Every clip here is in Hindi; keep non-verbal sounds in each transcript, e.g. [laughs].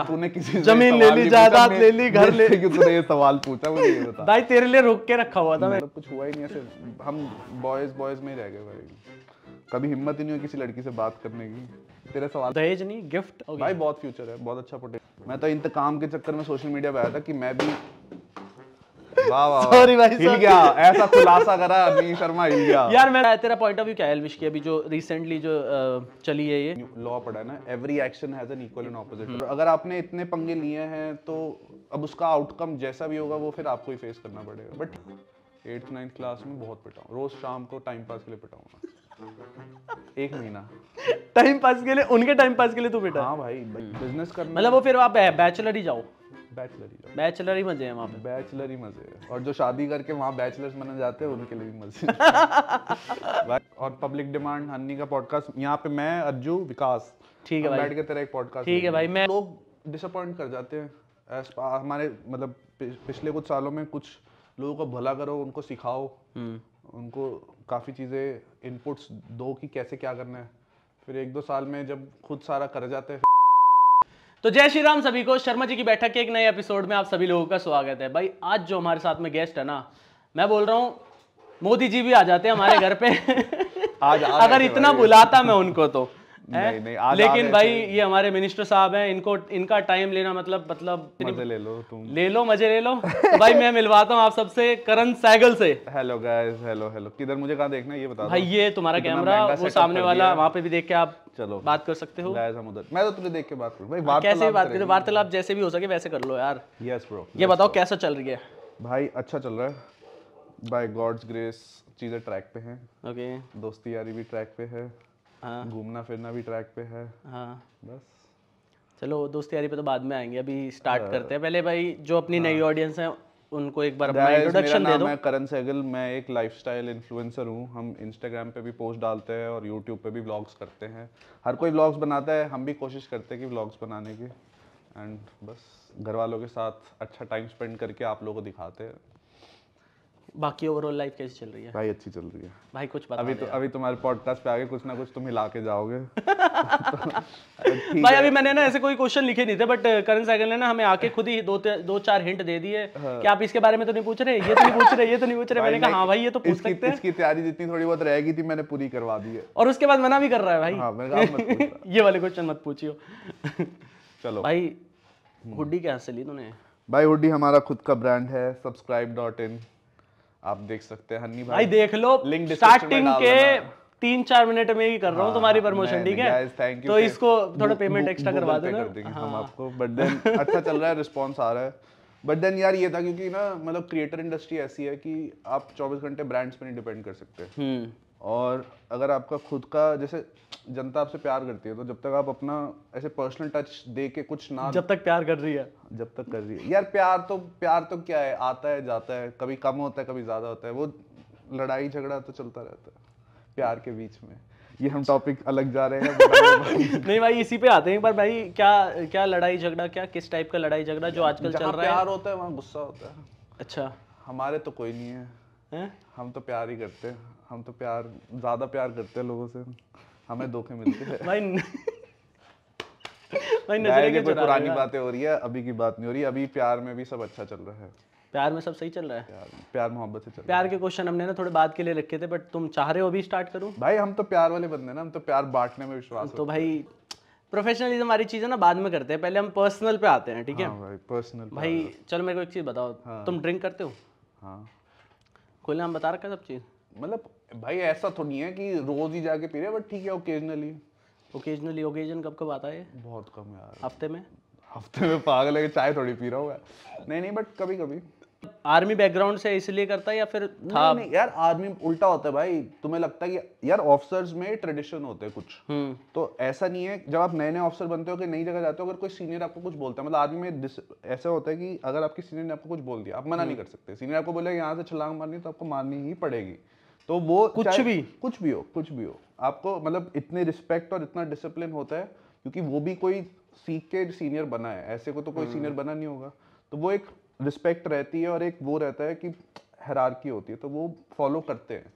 तूने किसी जमीन ले ली जायदाद ले ली घर ले ली तूने ये सवाल पूछा मुझे ये बता भाई तेरे लिए रोक के रखा हुआ था मैं मतलब कुछ हुआ ही नहीं ऐसे हम बॉयज बॉयज में ही रह गए भाई कभी हिम्मत ही नहीं हुई किसी लड़की से बात करने की तेरे सवाल दहेज नहीं गिफ्ट भाई बहुत फ्यूचर है बहुत अच्छा पोटेंशियल मैं तो इंतकाम के चक्कर में सोशल मीडिया पे आया था कि मैं भी अगर आपने इतने पंगे लिए हैं तो अब उसका आउटकम जैसा भी होगा वो फिर आपको ही फेस करना पड़ेगा बट एट्थ नाइन्थ क्लास में बहुत पिटा रोज शाम को टाइम पास के लिए पिटाऊंगा एक महीना टाइम पास के लिए उनके टाइम पास के लिए तू पिटा हाँ भाई बिजनेस कर मतलब वो फिर आप बैचलर ही जाओ बैचलर ही बैचलर ही मजे हैं वहाँ पे बैचलर ही मजे हैं और जो शादी करके वहाँ बैचलर्स मना जाते हैं उनके लिए भी मजे [laughs] और पब्लिक डिमांड हनी का पॉडकास्ट यहाँ पे मैं अज्जू विकास ठीक है भाई बैठ के तेरा एक पॉडकास्ट ठीक है भाई मैं लोग डिसअपॉइंट कर जाते हैं हमारे मतलब पिछले कुछ सालों में कुछ लोगों को भला करो उनको सिखाओ हम्म। उनको काफ़ी चीज़ें इनपुट्स दो कि कैसे क्या करना है फिर एक दो साल में जब खुद सारा कर जाते हैं तो जय श्री राम सभी को शर्मा जी की बैठक के एक नए एपिसोड में आप सभी लोगों का स्वागत है भाई आज जो हमारे साथ में गेस्ट है ना मैं बोल रहा हूँ मोदी जी भी आ जाते हैं हमारे घर पे [laughs] आज अगर इतना बुलाता मैं उनको तो [laughs] नहीं, नहीं, आज लेकिन भाई ये हमारे मिनिस्टर साहब हैं इनको इनका टाइम लेना मतलब मतलब मजे ले लो तुम ले लो मजे ले लो तो भाई मैं मिलवाता हूँ आप सबसे करण सैगल से हेलो गाइस हेलो हेलो किधर मुझे कहाँ देखना ये बता भाई ये तुम्हारा कैमरा वो सामने वाला वहाँ पे भी देख के आप चलो बात कर सकते हो मैं तो तुझे देख के बात करूँ भाई कैसे बात करें वार्तालाप जैसे भी हो सके वैसे कर लो यार यस ब्रो ये बताओ कैसा चल रही है भाई अच्छा चल रहा है बाय गॉड्स ग्रेस चीज़ें ट्रैक पे हैं ओके दोस्ती यारी भी ट्रैक पे है हाँ। घूमना फिरना भी ट्रैक पे है हाँ। बस चलो दोस्ती यारी पे तो बाद में आएंगे अभी स्टार्ट हाँ। करते हैं पहले भाई जो अपनी नई ऑडियंस है उनको एक बार अपना इंट्रोडक्शन दे दो मैं करण सहगल मैं एक लाइफस्टाइल इन्फ्लुएंसर हूँ हम इंस्टाग्राम पे भी पोस्ट डालते हैं और यूट्यूब पे भी ब्लॉग्स करते हैं हर कोई व्लॉग्स बनाता है हम भी कोशिश करते हैं कि व्लॉग्स बनाने की एंड बस घर वालों के साथ अच्छा टाइम स्पेंड करके आप लोगों को दिखाते हैं बाकी ओवरऑल लाइफ कैसी चल रही है भाई अच्छी चल रही है भाई कुछ बता अभी तो अभी तुम्हारे पॉडकास्ट पे आगे कुछ ना कुछ तुम हिला के जाओगे [laughs] तो भाई अभी मैंने ना ऐसे कोई क्वेश्चन लिखे नहीं थे बट करण साइकिल ने ना हमें आके खुद ही दो दो चार हिंट दे दिए हाँ। कि आप इसके बारे में तो नहीं पूछ रहे ये तो नहीं पूछ रहे ये तो नहीं पूछ रहे [laughs] मैंने कहा हाँ भाई ये तो पूछ सकते हैं इसकी तैयारी जितनी थोड़ी बहुत रह गई थी मैंने पूरी करवा दी है और उसके बाद मना भी कर रहा है भाई हाँ, [laughs] ये वाले क्वेश्चन मत पूछियो चलो भाई हम्म। हुडी कैसे ली तूने भाई हुडी हमारा खुद का ब्रांड है सब्सक्राइब डॉट इन आप देख सकते हैं हन्नी भाई देख लो लिंक स्टार्टिंग के तीन चार मिनट में ही कर रहा हूँ हाँ, तुम्हारी प्रमोशन ठीक है तो इसको थोड़ा पेमेंट एक्स्ट्रा करवा देंगे हम आपको बट देन अच्छा चल रहा है रिस्पॉन्स आ रहा है बट देन यार ये था क्योंकि ना मतलब क्रिएटर इंडस्ट्री ऐसी है कि आप 24 घंटे ब्रांड्स पे नहीं डिपेंड कर सकते हम्म। और अगर आपका खुद का जैसे जनता आपसे प्यार करती है तो जब तक आप अपना ऐसे पर्सनल टच दे के कुछ ना जब तक प्यार कर रही है जब तक कर रही है यार प्यार तो प्यार तो क्या है आता है जाता है कभी कम होता है कभी ज़्यादा होता है वो लड़ाई झगड़ा तो चलता रहता है प्यार के बीच में ये हम टॉपिक अलग जा रहे हैं भाई। [laughs] नहीं भाई इसी पे आते हैं पर भाई क्या क्या लड़ाई झगड़ा क्या किस टाइप का लड़ाई झगड़ा जो आजकल चल रहा है प्यार होता है वहाँ गुस्सा होता है अच्छा हमारे तो कोई नहीं है हम तो प्यार ही करते हैं हम तो प्यार ज़्यादा प्यार करते हैं लोगों से हमें धोखे मिलते हैं भाई भाई नजर के कोई पुरानी बातें हो रही है अभी की बात नहीं हो रही अभी प्यार में भी सब अच्छा चल रहा है प्यार में सब सही चल रहा है प्यार, प्यार मोहब्बत से चल प्यार के क्वेश्चन हमने ना थोड़े बात के लिए रखे थे बट तुम चाह रहे हो अभी स्टार्ट करूं भाई हम तो प्यार वाले बंदे ना हम तो प्यार बांटने में विश्वास तो भाई प्रोफेशनलिज्म हमारी चीज है ना बाद में करते हैं पहले हम पर्सनल पे आते हैं ठीक है हाँ भाई पर्सनल भाई चलो मेरे को एक चीज बताओ हाँ। तुम ड्रिंक करते हो हाँ खुले हम बता रखा सब चीज़ मतलब भाई ऐसा तो नहीं है कि रोज ही जाके पी रहे बट ठीक है ओकेजनली ओकेजनली ओकेजन कब कब आता है बहुत कम यार हफ्ते में हफ्ते में पागल है चाय थोड़ी पी रहा होगा नहीं नहीं बट कभी कभी आर्मी बैकग्राउंड से इसलिए करता है या फिर था नहीं, नहीं यार आर्मी उल्टा होता है भाई तुम्हें लगता है कि यार ऑफिसर्स में ट्रेडिशन होते हैं कुछ हम्म। तो ऐसा नहीं है जब आप नए नए ऑफिसर बनते हो कि नई जगह जाते हो अगर कोई सीनियर आपको कुछ बोलता है मतलब आर्मी में ऐसा होता है कि अगर आपके सीनियर ने आपको कुछ बोल दिया आप मना नहीं हम्म। कर सकते सीनियर आपको बोले यहाँ से छलांग मारनी तो आपको मारनी ही पड़ेगी तो वो कुछ भी कुछ भी हो कुछ भी हो आपको मतलब इतने रिस्पेक्ट और इतना डिसिप्लिन होता है क्योंकि वो भी कोई सीख के सीनियर बना है ऐसे को तो कोई सीनियर हम्म। बना नहीं होगा तो वो एक रिस्पेक्ट रहती है और एक वो रहता है कि हरारकी होती है तो वो फॉलो करते हैं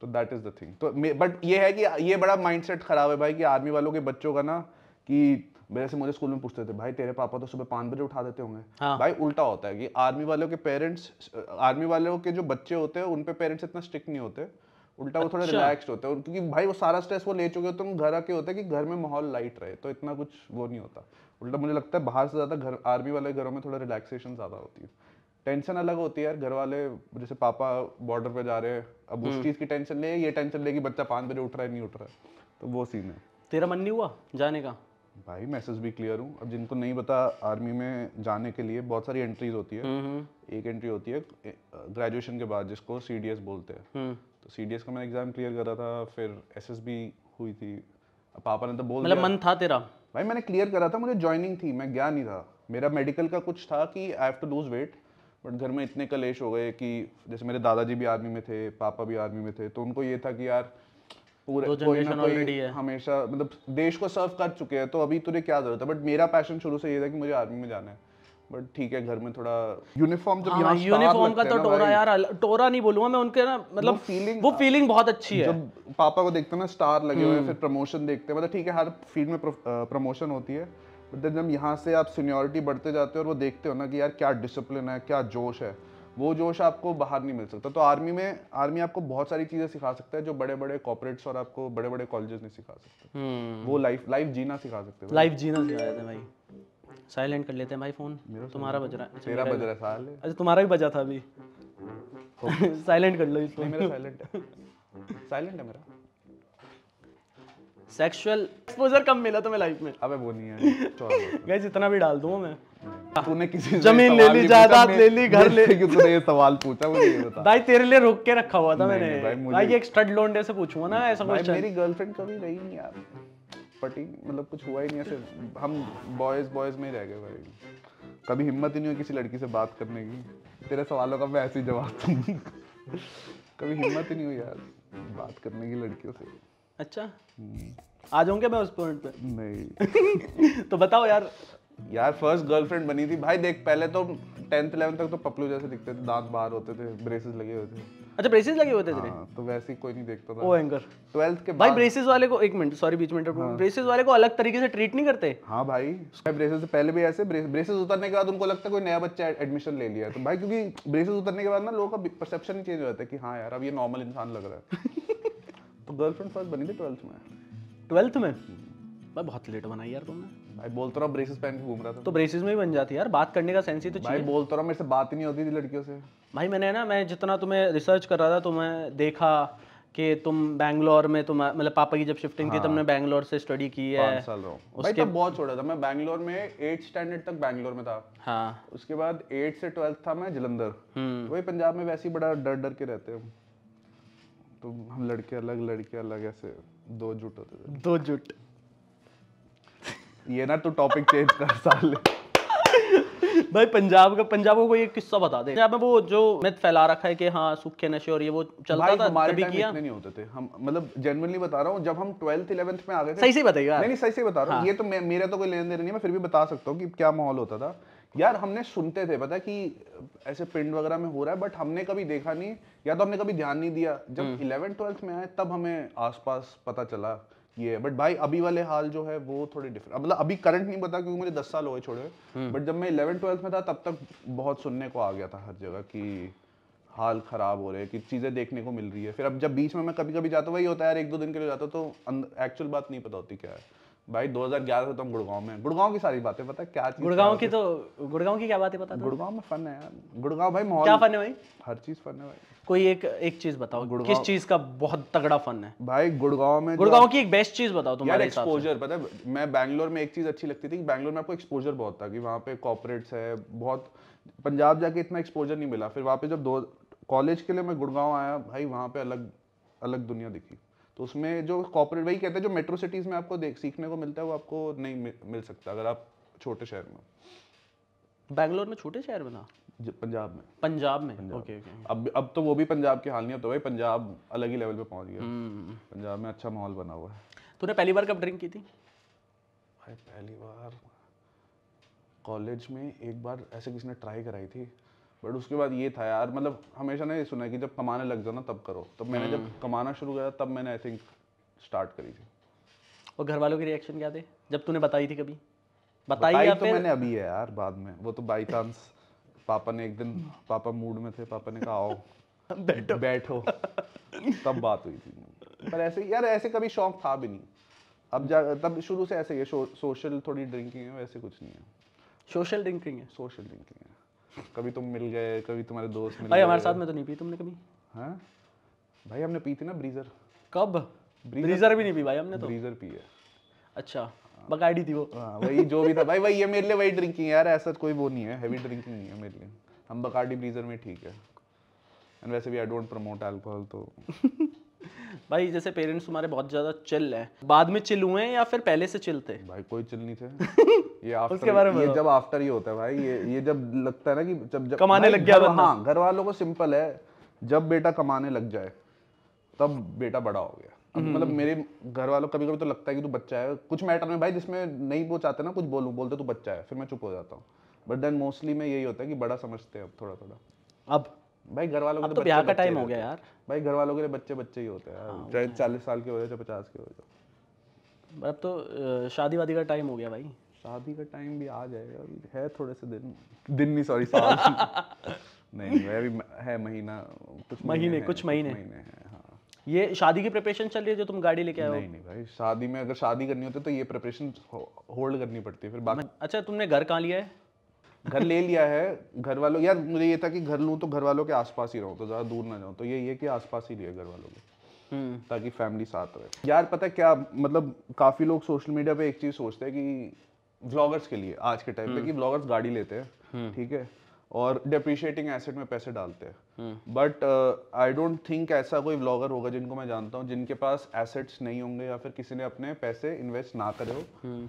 तो दैट इज़ द थिंग तो बट ये है कि ये बड़ा माइंडसेट ख़राब है भाई कि आर्मी वालों के बच्चों का ना कि मेरे से मुझे स्कूल में पूछते थे भाई तेरे पापा तो सुबह पाँच बजे उठा देते होंगे हाँ। भाई उल्टा होता है कि आर्मी वालों के पेरेंट्स आर्मी वालों के जो बच्चे होते हैं उन पे पेरेंट्स इतना स्ट्रिक्ट नहीं होते उल्टा अच्छा। वो थोड़ा रिलैक्स्ड होते हैं क्योंकि भाई वो सारा स्ट्रेस वो ले चुके होते हैं तो घर आके होता है कि घर में माहौल लाइट रहे तो इतना कुछ वो नहीं होता उल्टा मुझे लगता है बाहर से ज़्यादा घर आर्मी वाले घरों में थोड़ा रिलैक्सेशन ज़्यादा होती है टेंशन अलग होती है यार घर वाले जैसे पापा बॉर्डर पे जा रहे हैं अब उस हम्म। चीज़ की टेंशन ले ये टेंशन ले कि बच्चा पाँच बजे उठ रहा है नहीं उठ रहा तो वो सीन है तेरा मन नहीं हुआ जाने का भाई मैसेज भी क्लियर हूँ अब जिनको नहीं पता आर्मी में जाने के लिए बहुत सारी एंट्रीज होती है हम्म, हम्म। एक एंट्री होती है ग्रेजुएशन के बाद जिसको सी बोलते हैं तो सी का मैं एग्ज़ाम क्लियर करा था फिर एस हुई थी पापा ने तो बोल मतलब मन था तेरा भाई मैंने क्लियर करा था मुझे ज्वाइनिंग थी मैं गया नहीं था मेरा मेडिकल का कुछ था कि I have to lose weight but घर में इतने कलेश हो गए कि जैसे मेरे दादाजी भी आर्मी में थे पापा भी आर्मी में थे तो उनको ये था कि यार पूरे कोई ना कोई है। हमेशा मतलब देश को सर्व कर चुके हैं तो अभी तुझे क्या जरूरत है बट मेरा पैशन शुरू से ये था कि मुझे आर्मी में जाना है बट ठीक है घर में थोड़ा यूनिफॉर्म जब हाँ, यूनिफॉर्म हाँ, का तो टोरा यार टोरा नहीं बोलूंगा मैं उनके ना मतलब वो फीलिंग वो फीलिंग बहुत अच्छी है जब पापा को देखते हैं ना स्टार लगे हुए हम्म। फिर प्रमोशन देखते हैं मतलब ठीक है हर फील्ड में प्रमोशन होती है बट जब यहाँ से आप सीनियोरिटी बढ़ते जाते हो और वो देखते हो ना कि यार क्या डिसिप्लिन है क्या जोश है वो जोश आपको बाहर नहीं मिल सकता तो आर्मी में आर्मी आपको बहुत सारी चीज़ें सिखा सकता है जो बड़े बड़े कॉपरेट्स और आपको बड़े बड़े कॉलेजेस नहीं सिखा सकते हम्म। वो लाइफ लाइफ जीना सिखा सकते हैं लाइफ जीना सिखाया था भाई साइलेंट कर लेते हैं भाई फोन तुम्हारा बज रहा है मेरा अच्छा, बज रहा है साल अच्छा तुम्हारा भी बजा था अभी साइलेंट [laughs] कर लो इसको मेरा साइलेंट है साइलेंट है मेरा सेक्सुअल एक्सपोजर कम मिला तुम्हें लाइफ में अबे वो नहीं है गाइस इतना भी डाल दूं मैं तूने किसी जमीन ले ली जायदाद ले ली घर ले क्यों तूने ये सवाल पूछा मुझे ये बता भाई तेरे लिए रोक के रखा हुआ था मैंने भाई, भाई ये एक स्टड लोंडे से पूछूंगा ना ऐसा क्वेश्चन मेरी गर्लफ्रेंड कभी रही नहीं यार पटी मतलब कुछ हुआ ही नहीं ऐसे हम बॉयज़ बॉयज़ में ही रह गए भाई कभी हिम्मत ही नहीं हुई किसी लड़की से बात करने की तेरे सवालों का मैं ऐसे ही जवाब दूँ कभी हिम्मत ही नहीं हुई यार बात करने की लड़कियों से अच्छा आ जाऊँ क्या मैं उस पॉइंट पे नहीं [laughs] तो बताओ यार यार फर्स्ट गर्लफ्रेंड बनी थी भाई देख पहले तो टेंथ इलेवंथ तक तो पपलू जैसे दिखते थे दांत बाहर होते थे ब्रेसेस लगे हुए थे अच्छा ब्रेसेस लगे हुए थे तेरे तो वैसे ही कोई नहीं देखता था ओ एंकर 12th के भाई ब्रेसेस वाले को एक मिनट सॉरी बीच में हाँ। ब्रेसेस वाले को अलग तरीके से ट्रीट नहीं करते हाँ भाई ब्रेसेस से पहले भी ऐसे ब्रेसेस उतरने के बाद उनको लगता है कोई नया बच्चा एडमिशन ले लिया तो भाई क्योंकि ब्रेसेस उतरने के बाद ना लोगों का परसेप्शन चेंज हो जाता है कि हाँ यार अब ये नॉर्मल इंसान लग रहा है [laughs] तो गर्लफ्रेंड फर्स्ट बनी थी ट्वेल्थ में ट्वेल्थ में भाई बहुत लेट बनाई यार तुमने भाई बोलता रहा ब्रेसेस पहन के घूम रहा था तो ब्रेसेस में भी बन जाती यार बात करने का सेंस ही तो चाहिए भाई बोलता रहा मेरे से बात ही नहीं होती थी लड़कियों से भाई मैंने ना मैं जितना तुम्हें रिसर्च कर रहा था तो मैं देखा कि तुम बैंगलोर में तुम मतलब पापा की जब शिफ्टिंग हाँ, की तुमने बैंगलोर से स्टडी की है साल उसके भाई तब बहुत छोटा था मैं बैंगलोर में एट स्टैंडर्ड तक बैंगलोर में था हाँ उसके बाद एट से ट्वेल्थ था मैं जलंधर तो वही पंजाब में वैसे ही बड़ा डर डर के रहते हैं तो हम लड़के अलग लड़के अलग ऐसे दो जुट होते थे दो जुट ये ना तो टॉपिक चेंज कर साले भाई पंजाब का पंजाब को कोई किस्सा बता दे पंजाब में वो जो मिथ फैला रखा है कि हाँ सूखे नशे और ये वो चलता भाई, था हमारे कभी किया इतने नहीं होते थे हम मतलब जनरली बता रहा हूँ जब हम ट्वेल्थ इलेवंथ में आ गए थे सही से बताइए नहीं, नहीं सही से बता रहा हूँ हाँ। ये तो मे, मेरा तो कोई लेन देन नहीं मैं फिर भी बता सकता हूँ कि क्या माहौल होता था यार हमने सुनते थे पता कि ऐसे पिंड वगैरह में हो रहा है बट हमने कभी देखा नहीं या तो हमने कभी ध्यान नहीं दिया जब इलेवेंथ हम्म। ट्वेल्थ में आए तब हमें आसपास पता चला किए बट भाई अभी वाले हाल जो है वो थोड़े डिफरेंट मतलब अभी करंट नहीं पता क्योंकि मुझे दस साल हो छोड़े बट हम्म। जब मैं इलेवन ट्वेल्थ में था तब तक बहुत सुनने को आ गया था हर जगह कि हाल ख़राब हो रहे हैं कि चीज़ें देखने को मिल रही है फिर अब जब बीच में मैं कभी कभी जाता हूँ वही होता है यार एक दो दिन के लिए जाता हूँ तो एक्चुअल अं-, बात नहीं पता होती क्या है भाई 2011 से तो हम गुड़गांव में गुड़गांव की सारी बातें पता है क्या गुड़गांव की तो गुड़गांव की क्या बातें पता गुड़गांव में फन है यार गुड़गांव भाई माहौल क्या फन है भाई हर चीज़ फन है भाई कोई एक एक चीज बताओ किस चीज का बहुत तगड़ा फन है भाई गुड़गांव में तो- गुड़गांव की एक बेस्ट चीज बताओ तुम्हारे यार एक्सपोजर पता है मैं बैंगलोर में एक चीज अच्छी लगती थी कि बैंगलोर में आपको एक्सपोजर बहुत था कि वहाँ पे कॉपरेट्स है बहुत पंजाब जाके इतना एक्सपोजर नहीं मिला फिर वहाँ पे जब दो कॉलेज के लिए मैं गुड़गांव आया भाई वहाँ पे अलग अलग दुनिया दिखी तो उसमें जो कॉपरेट वही कहते हैं जो मेट्रो सिटीज में आपको देख सीखने को मिलता है वो आपको नहीं मिल सकता अगर आप छोटे शहर में बैंगलोर में छोटे शहर में ना पंजाब में पंजाब में पंजाब ओके ओके अब अब तो वो भी पंजाब के हाल नहीं तो भाई पंजाब अलग ही लेवल पे पहुंच गया हम्म। पंजाब में अच्छा माहौल बना हुआ है तूने पहली बार कब ड्रिंक की थी भाई पहली बार कॉलेज में एक बार ऐसे किसी ने ट्राई कराई थी बट उसके बाद ये था यार मतलब हमेशा ना ये सुना है कि जब कमाने लग जाओ ना तब करो तब मैंने जब हम्म। कमाना शुरू किया तब मैंने आई थिंक स्टार्ट करी थी और घर वालों के रिएक्शन क्या थे जब तूने बताई थी कभी बताई, बताई या तो फिर... मैंने अभी है यार बाद में वो तो बाई चांस पापा ने एक दिन पापा मूड में थे पापा ने कहा आओ [laughs] बैठो बैठो तब बात हुई थी पर ऐसे यार ऐसे कभी शौक था भी नहीं अब जा तब शुरू से ऐसे ही है शो, सोशल थोड़ी ड्रिंकिंग है वैसे कुछ नहीं है सोशल ड्रिंकिंग है सोशल ड्रिंकिंग है कभी तुम मिल गए कभी तुम्हारे दोस्त मिल भाई हमारे साथ में तो नहीं पी तुमने कभी हाँ भाई हमने पी थी ना ब्रीजर कब ब्रीजर, ब्रीजर भी नहीं पी भाई हमने तो ब्रीजर पी है अच्छा बकायडी थी वो हाँ, वही जो भी था भाई वही ये मेरे लिए वही ड्रिंकिंग यार ऐसा कोई वो नहीं है हैवी ड्रिंकिंग नहीं है मेरे लिए हम बकार्डी ब्रीजर में ठीक है एंड वैसे भी आई डोंट प्रमोट अल्कोहल तो [laughs] भाई जैसे पेरेंट्स तुम्हारे बहुत ज्यादा चिल हैं बाद में चिल हुए हैं या फिर पहले से चिल थे भाई कोई चिल नहीं थे [laughs] ये आफ्टर उसके बारे में ये जब आफ्टर ही होता है भाई ये ये जब लगता है ना कि जब जब कमाने लग गया बंदा हां घर वालों को सिंपल है जब बेटा कमाने लग जाए तब बेटा बड़ा हो गया मतलब हम्म। मेरे घर वालों कभी कभी तो लगता है कि तू बच्चा है कुछ मैटर में भाई जिसमें नहीं वो चाहते ना कुछ बोलूँ बोलते तू बच्चा है फिर मैं चुप हो जाता हूँ बट देन मोस्टली में यही होता है कि बड़ा समझते हैं अब थोड़ा थोड़ा अब भाई घर वालों के तो, तो ब्याह का टाइम हो गया यार भाई घर वालों के लिए बच्चे बच्चे ही होते हैं हाँ, चाहे चालीस साल के हो जाए चाहे पचास के हो जाए अब तो शादी वादी का टाइम हो गया भाई शादी का टाइम भी आ जाएगा अभी है थोड़े से दिन दिन नहीं सॉरी साल [laughs] नहीं अभी है महीना कुछ महीने कुछ महीने महीने हैं ये शादी की प्रिपरेशन चल रही है जो तुम गाड़ी लेके आए हो नहीं नहीं भाई शादी में अगर शादी करनी होती है तो ये प्रिपरेशन होल्ड करनी पड़ती है फिर बाकी अच्छा तुमने घर कहाँ लिया है घर ले लिया है घर वालों यार मुझे ये था कि घर लूँ तो घर वालों के आसपास ही रहूँ तो ज़्यादा दूर ना जाऊँ तो यही है कि आसपास ही लिया घर वालों के हम्म। ताकि फैमिली साथ रहे यार पता है क्या मतलब काफ़ी लोग सोशल मीडिया पे एक चीज़ सोचते हैं कि व्लॉगर्स के लिए आज के टाइम पे हम्म। कि व्लॉगर्स गाड़ी लेते हैं हम्म। ठीक है और डेप्रिशिएटिंग एसेट में पैसे डालते हैं बट आई डोंट थिंक ऐसा कोई ब्लॉगर होगा जिनको मैं जानता हूँ जिनके पास एसेट्स नहीं होंगे या फिर किसी ने अपने पैसे इन्वेस्ट ना करे हो हम्म।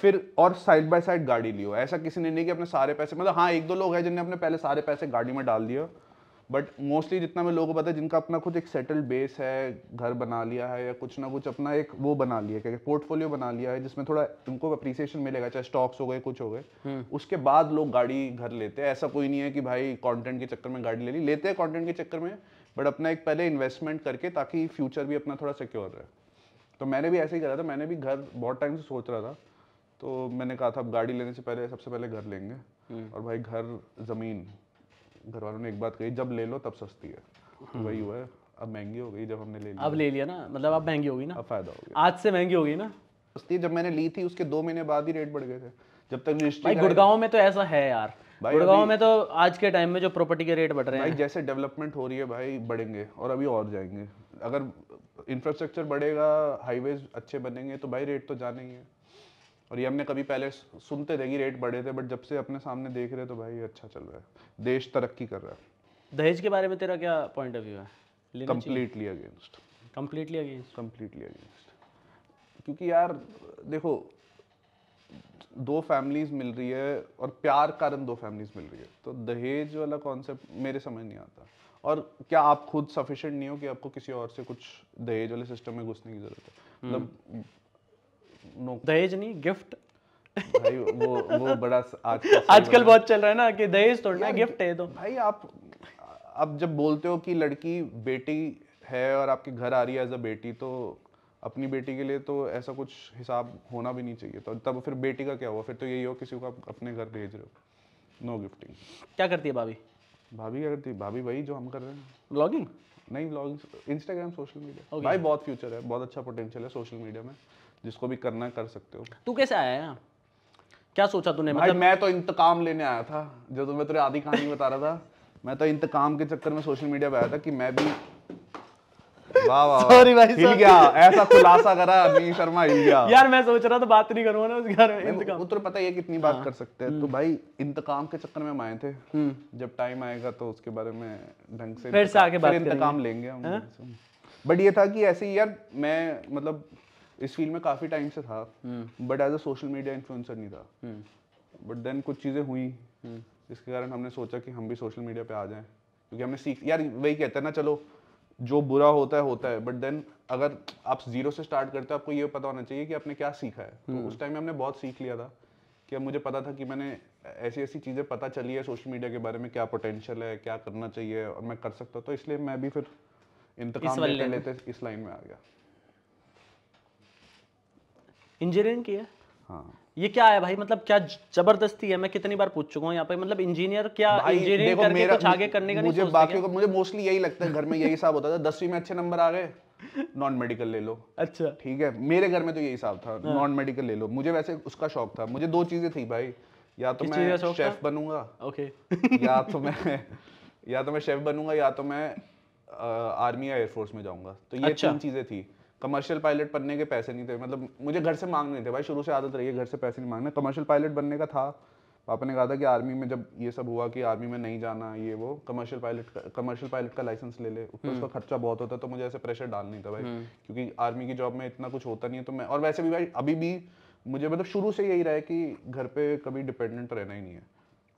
फिर और साइड बाय साइड गाड़ी ली हो ऐसा किसी ने नहीं कि अपने सारे पैसे मतलब हाँ एक दो लोग हैं जिनने अपने पहले सारे पैसे गाड़ी में डाल दिया बट मोस्टली जितना मैं लोगों को पता है जिनका अपना कुछ एक सेटल्ड बेस है घर बना लिया है या कुछ ना कुछ अपना एक वो बना लिया है पोर्टफोलियो बना लिया है जिसमें थोड़ा उनको अप्रिसिएशन मिलेगा चाहे स्टॉक्स हो गए कुछ हो गए हम्म। उसके बाद लोग गाड़ी घर लेते हैं ऐसा कोई नहीं है कि भाई कॉन्टेंट के चक्कर में गाड़ी ले ली लेते हैं कॉन्टेंट के चक्कर में बट अपना एक पहले इन्वेस्टमेंट करके ताकि फ्यूचर भी अपना थोड़ा सिक्योर रहे तो मैंने भी ऐसे ही करा था मैंने भी घर बहुत टाइम से सोच रहा था तो मैंने कहा था अब गाड़ी लेने से पहले सबसे पहले घर लेंगे हम्म। और भाई घर ज़मीन घर वालों ने एक बात कही जब ले लो तब सस्ती है तो हम्म। वही हुआ है अब महंगी हो गई जब हमने ले लिया अब ले लिया ना मतलब अब महंगी होगी ना अब फायदा हो आज से महंगी होगी ना सस्ती जब मैंने ली थी उसके दो महीने बाद ही रेट बढ़ गए थे जब तक भाई गुड़गांव में तो ऐसा है यार गुड़गांव में तो आज के टाइम में जो प्रॉपर्टी के रेट बढ़ रहे हैं भाई जैसे डेवलपमेंट हो रही है भाई बढ़ेंगे और अभी और जाएंगे अगर इंफ्रास्ट्रक्चर बढ़ेगा हाईवेज अच्छे बनेंगे तो भाई रेट तो जाना ही है और ये हमने कभी पहले सुनते थे कि रेट बढ़े थे बट जब से अपने सामने देख रहे तो भाई अच्छा चल रहा है देश तरक्की कर रहा है दहेज के बारे में तेरा क्या पॉइंट ऑफ व्यू है completely against completely against completely against क्योंकि यार देखो दो फैमिलीज मिल रही है और प्यार कारण दो फैमिलीज मिल रही है तो दहेज वाला कॉन्सेप्ट मेरे समझ नहीं आता और क्या आप खुद सफिशिएंट नहीं हो कि आपको किसी और से कुछ दहेज वाले सिस्टम में घुसने की जरूरत है हम्म। मतलब नो दहेज नहीं गिफ्ट भाई वो वो बड़ा आजकल आजकल बहुत चल रहा है ना कि दहेज तोड़ना है गिफ्ट है तो भाई आप अब जब बोलते हो कि लड़की बेटी है और आपके घर आ रही है एज अ बेटी तो अपनी बेटी के लिए तो ऐसा कुछ हिसाब होना भी नहीं चाहिए तो तब फिर बेटी का क्या हुआ फिर तो यही हो किसी को आप अपने घर भेज रहे हो नो गिफ्टिंग क्या करती है भाभी भाभी क्या करती है भाभी वही जो हम कर रहे हैं ब्लॉगिंग नहीं ब्लॉगिंग इंस्टाग्राम सोशल मीडिया भाई बहुत फ्यूचर है बहुत अच्छा पोटेंशियल है सोशल मीडिया में जिसको भी करना कर सकते हो तू कैसे आया यहाँ क्या सोचा तूने मतलब मैं तो इंतकाम लेने आया था जो तो मैं आधी कहानी बता रहा था मैं तो इंतकाम के चक्कर में सोशल मीडिया पे आया था कि मैं भी वाह वाह सॉरी भाई हिल गया ऐसा खुलासा करा शर्मा हिल गया यार मैं सोच रहा था बात नहीं करूंगा ना उस घर में इंतकाम पता है कितनी बात हाँ। कर सकते हैं तो हम्म। भाई इंतकाम के चक्कर में हम आए थे हम्म। जब टाइम आएगा तो उसके बारे में ढंग से फिर से बात इंतकाम लेंगे हम बट हाँ। ये था कि ऐसे ही यार मैं मतलब इस फील्ड में काफ़ी टाइम से था but as a social media influencer नहीं था बट हम्म। देन कुछ चीज़ें हुई हम्म। जिसके कारण हमने सोचा कि हम भी सोशल मीडिया पे आ जाएं क्योंकि हमने सीख यार वही कहते हैं ना चलो जो बुरा होता है होता है बट देन अगर आप जीरो से स्टार्ट करते हो आपको ये पता होना चाहिए कि आपने क्या सीखा है तो हम्म। उस टाइम में हमने बहुत सीख लिया था कि अब मुझे पता था कि मैंने ऐसी ऐसी चीज़ें पता चली है सोशल मीडिया के बारे में क्या पोटेंशियल है क्या करना चाहिए और मैं कर सकता हूँ तो इसलिए मैं भी फिर इंतकाम लेते लेते इस लाइन में आ गया इंजीनियरिंग की है हाँ ये क्या है भाई मतलब क्या जबरदस्ती है मैं कितनी बार पूछ चुका हूँ यहाँ पे मतलब इंजीनियर क्या इंजीनियरिंग करके मेरा, कुछ आगे करने का मुझे बाकी को मुझे मोस्टली यही लगता है घर में यही हिसाब होता था दसवीं में अच्छे नंबर आ गए नॉन मेडिकल ले लो अच्छा ठीक है मेरे घर में तो यही हिसाब था नॉन हाँ। मेडिकल ले लो मुझे वैसे उसका शौक था मुझे दो चीजें थी भाई या तो मैं शेफ बनूंगा ओके या तो मैं या तो मैं शेफ बनूंगा या तो मैं आर्मी या एयरफोर्स में जाऊंगा तो ये अच्छा। तीन चीजें थी कमर्शियल पायलट बनने के पैसे नहीं थे मतलब मुझे घर से मांगने थे भाई शुरू से आदत रही है घर से पैसे नहीं मांगना कमर्शियल पायलट बनने का था पापा ने कहा था कि आर्मी में जब ये सब हुआ कि आर्मी में नहीं जाना ये वो कमर्शियल पायलट कमर्शियल पायलट का लाइसेंस ले ले उसका उसका हम्म। खर्चा बहुत होता तो मुझे ऐसे प्रेशर डाल नहीं था भाई हम्म। क्योंकि आर्मी की जॉब में इतना कुछ होता नहीं है तो मैं और वैसे भी भाई अभी भी मुझे मतलब शुरू से यही रहा है कि घर पे कभी डिपेंडेंट रहना ही नहीं है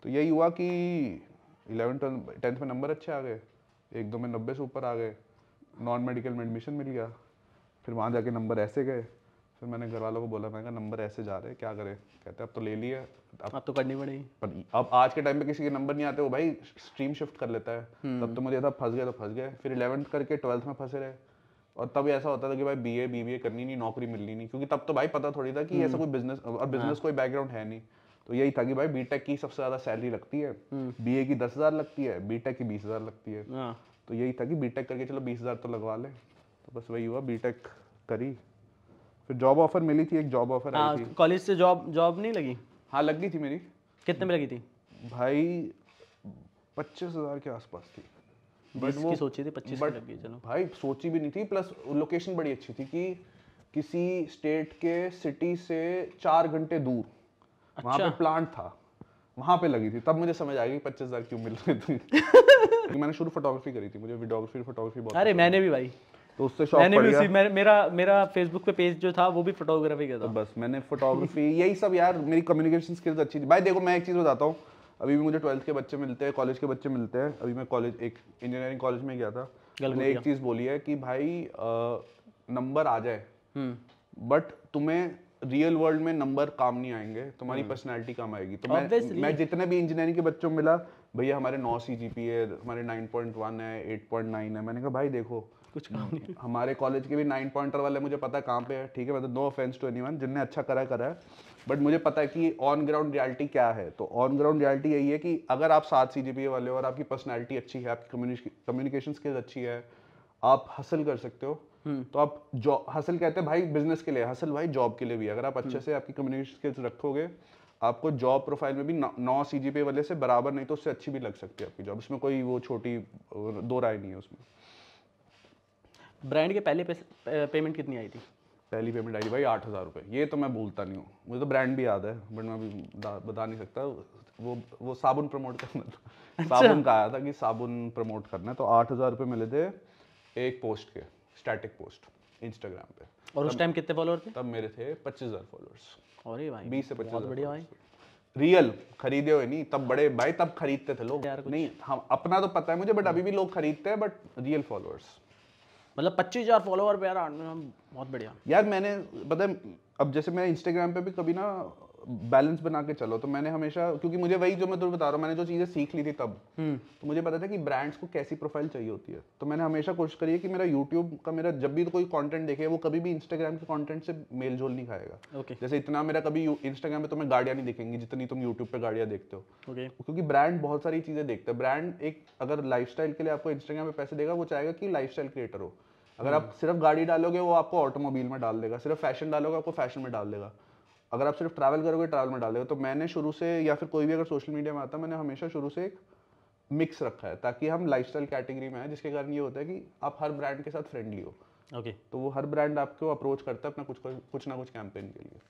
तो यही हुआ कि इलेवन टेंथ में नंबर अच्छे आ गए एक दो में नब्बे से ऊपर आ गए नॉन मेडिकल में एडमिशन मिल गया फिर वहाँ जाके नंबर ऐसे गए फिर मैंने घर वालों को बोला मैंने कहा नंबर ऐसे जा रहे हैं क्या करें कहते अब तो ले लिया अब, अब तो करनी पड़ेगी पर अब आज के टाइम पे किसी के नंबर नहीं आते वो भाई स्ट्रीम शिफ्ट कर लेता है हम्म। तब तो मुझे था फंस गए तो फंस गए फिर इलेवंथ करके ट्वेल्थ में फंसे रहे और तब ऐसा होता था कि भाई बी ए बी ए करनी नहीं नौकरी मिलनी नहीं क्योंकि तब तो भाई पता थोड़ी था कि ऐसा हम्म। कोई बिजनेस और बिजनेस हाँ। कोई बैकग्राउंड है नहीं तो यही था कि भाई बीटेक की सबसे ज्यादा सैलरी लगती है बीए हम्म। की दस हजार लगती है बीटेक की बीस हजार लगती है हाँ। तो यही था कि बीटेक करके चलो बीस हजार तो लगवा ले तो बस वही हुआ बीटेक करी फिर जॉब ऑफर मिली थी एक जॉब ऑफर आई कॉलेज हाँ, से जॉब जॉब नहीं लगी हाँ लग गई थी मेरी कितने में लगी थी भाई पच्चीस हजार के आसपास थी बट वो सोची थी पच्चीस बट चलो भाई सोची भी नहीं थी प्लस लोकेशन बड़ी अच्छी थी कि किसी स्टेट के सिटी से चार घंटे दूर अच्छा। वहाँ पे प्लांट अच्छा। था वहाँ पे लगी थी तब मुझे समझ आ गई पच्चीस हजार क्यों मिल रहे थे [laughs] मैंने शुरू फोटोग्राफी करी थी मुझे वीडियोग्राफी फोटोग्राफी बहुत अरे मैंने भी भाई तो उससे शौक मैंने भी उसी मेरा मेरा फेसबुक पे पेज जो था वो भी फोटोग्राफी का तो था तो बस मैंने फोटोग्राफी यही सब यार मेरी कम्युनिकेशन स्किल्स अच्छी थी भाई देखो मैं एक चीज़ बताता हूँ अभी भी मुझे ट्वेल्थ के बच्चे मिलते हैं कॉलेज के बच्चे मिलते हैं अभी मैं कॉलेज एक इंजीनियरिंग कॉलेज में गया था मैंने एक चीज़ बोली है कि भाई नंबर आ जाए बट हम्म। तुम्हें रियल वर्ल्ड में नंबर काम नहीं आएंगे तुम्हारी पर्सनैलिटी हम्म। काम आएगी तो मैं मैं जितने भी इंजीनियरिंग के बच्चों मिला भैया हमारे नौ सी जी पी है हमारे नाइन पॉइंट वन है एट पॉइंट नाइन है मैंने कहा भाई देखो कुछ काम नहीं हमारे कॉलेज के भी नाइन पॉइंटर वाले मुझे पता है कहाँ पे है ठीक है मतलब नो ऑफेंस टू वन जिनने अच्छा करा करा है बट मुझे पता है कि ऑन ग्राउंड रियलिटी क्या है तो ऑन ग्राउंड रियलिटी यही है कि अगर आप सात सी जी वाले हो और आपकी पर्सनैलिटी अच्छी है आपकी कम्युनिकेशन स्किल्स अच्छी है आप हसल कर सकते हो हम्म। तो आप जॉब हसल कहते हैं भाई बिजनेस के लिए हसल भाई जॉब के लिए भी अगर आप अच्छे हम्म। से आपकी कम्युनिकेशन स्किल्स रखोगे आपको जॉब प्रोफाइल में भी नौ सी वाले से बराबर नहीं तो उससे अच्छी भी लग सकती है आपकी जॉब इसमें कोई वो छोटी दो राय नहीं है उसमें ब्रांड के पहले पेमेंट कितनी आई थी पहली पेमेंट आई भाई आठ हज़ार रुपये ये तो मैं भूलता नहीं हूँ मुझे तो ब्रांड भी याद है बट मैं अभी बता नहीं सकता वो वो साबुन प्रमोट करना था अच्छा। साबुन का आया था कि साबुन प्रमोट करना है तो आठ हज़ार रुपये मिले थे एक पोस्ट के स्टैटिक पोस्ट इंस्टाग्राम पे और उस टाइम कितने फॉलोअर थे तब मेरे थे पच्चीस हज़ार फॉलोअर्स और बीस से पच्चीस बढ़िया भाई रियल खरीदे हुए नहीं तब बड़े भाई तब खरीदते थे लोग नहीं हम अपना तो पता है मुझे बट अभी भी लोग खरीदते हैं बट रियल फॉलोअर्स मतलब पच्चीस हज़ार फॉलोअर पे यार बहुत बढ़िया यार मैंने पता अब जैसे मैं इंस्टाग्राम पे भी कभी ना बैलेंस बना के चलो तो मैंने हमेशा क्योंकि मुझे वही जो मैं तुम्हें बता रहा हूँ मैंने जो चीज़ें सीख ली थी तब हम्म। तो मुझे पता था कि ब्रांड्स को कैसी प्रोफाइल चाहिए होती है तो मैंने हमेशा कोशिश करी है कि मेरा यूट्यूब का मेरा जब भी कोई कॉन्टेंट देखे वो कभी भी इंस्टाग्राम के कॉन्टेंट से मेल जोल नहीं खाएगा okay. जैसे इतना मेरा कभी इंस्टाग्राम पे तुम्हें गाड़ियाँ नहीं दिखेंगी जितनी तुम यूट्यूब पर गाड़ियाँ देखते हो क्योंकि ब्रांड बहुत सारी चीज़ें देखते हैं ब्रांड एक अगर लाइफ के लिए आपको इंस्टाग्राम पे पैसे देगा वो चाहेगा कि लाइफ क्रिएटर हो अगर हम्म। आप सिर्फ गाड़ी डालोगे वो आपको ऑटोमोबाइल में डाल देगा सिर्फ फैशन डालोगे आपको फैशन में डाल देगा अगर आप सिर्फ ट्रैवल करोगे ट्रैवल में डाल दोगे तो मैंने शुरू से या फिर कोई भी अगर सोशल मीडिया में आता मैंने हमेशा शुरू से एक मिक्स रखा है ताकि हम लाइफ कैटेगरी में आए जिसके कारण ये होता है कि आप हर ब्रांड के साथ फ्रेंडली हो ओके okay. तो वो हर ब्रांड आपको अप्रोच करता है अपना कुछ कुछ ना कुछ कैंपेन के लिए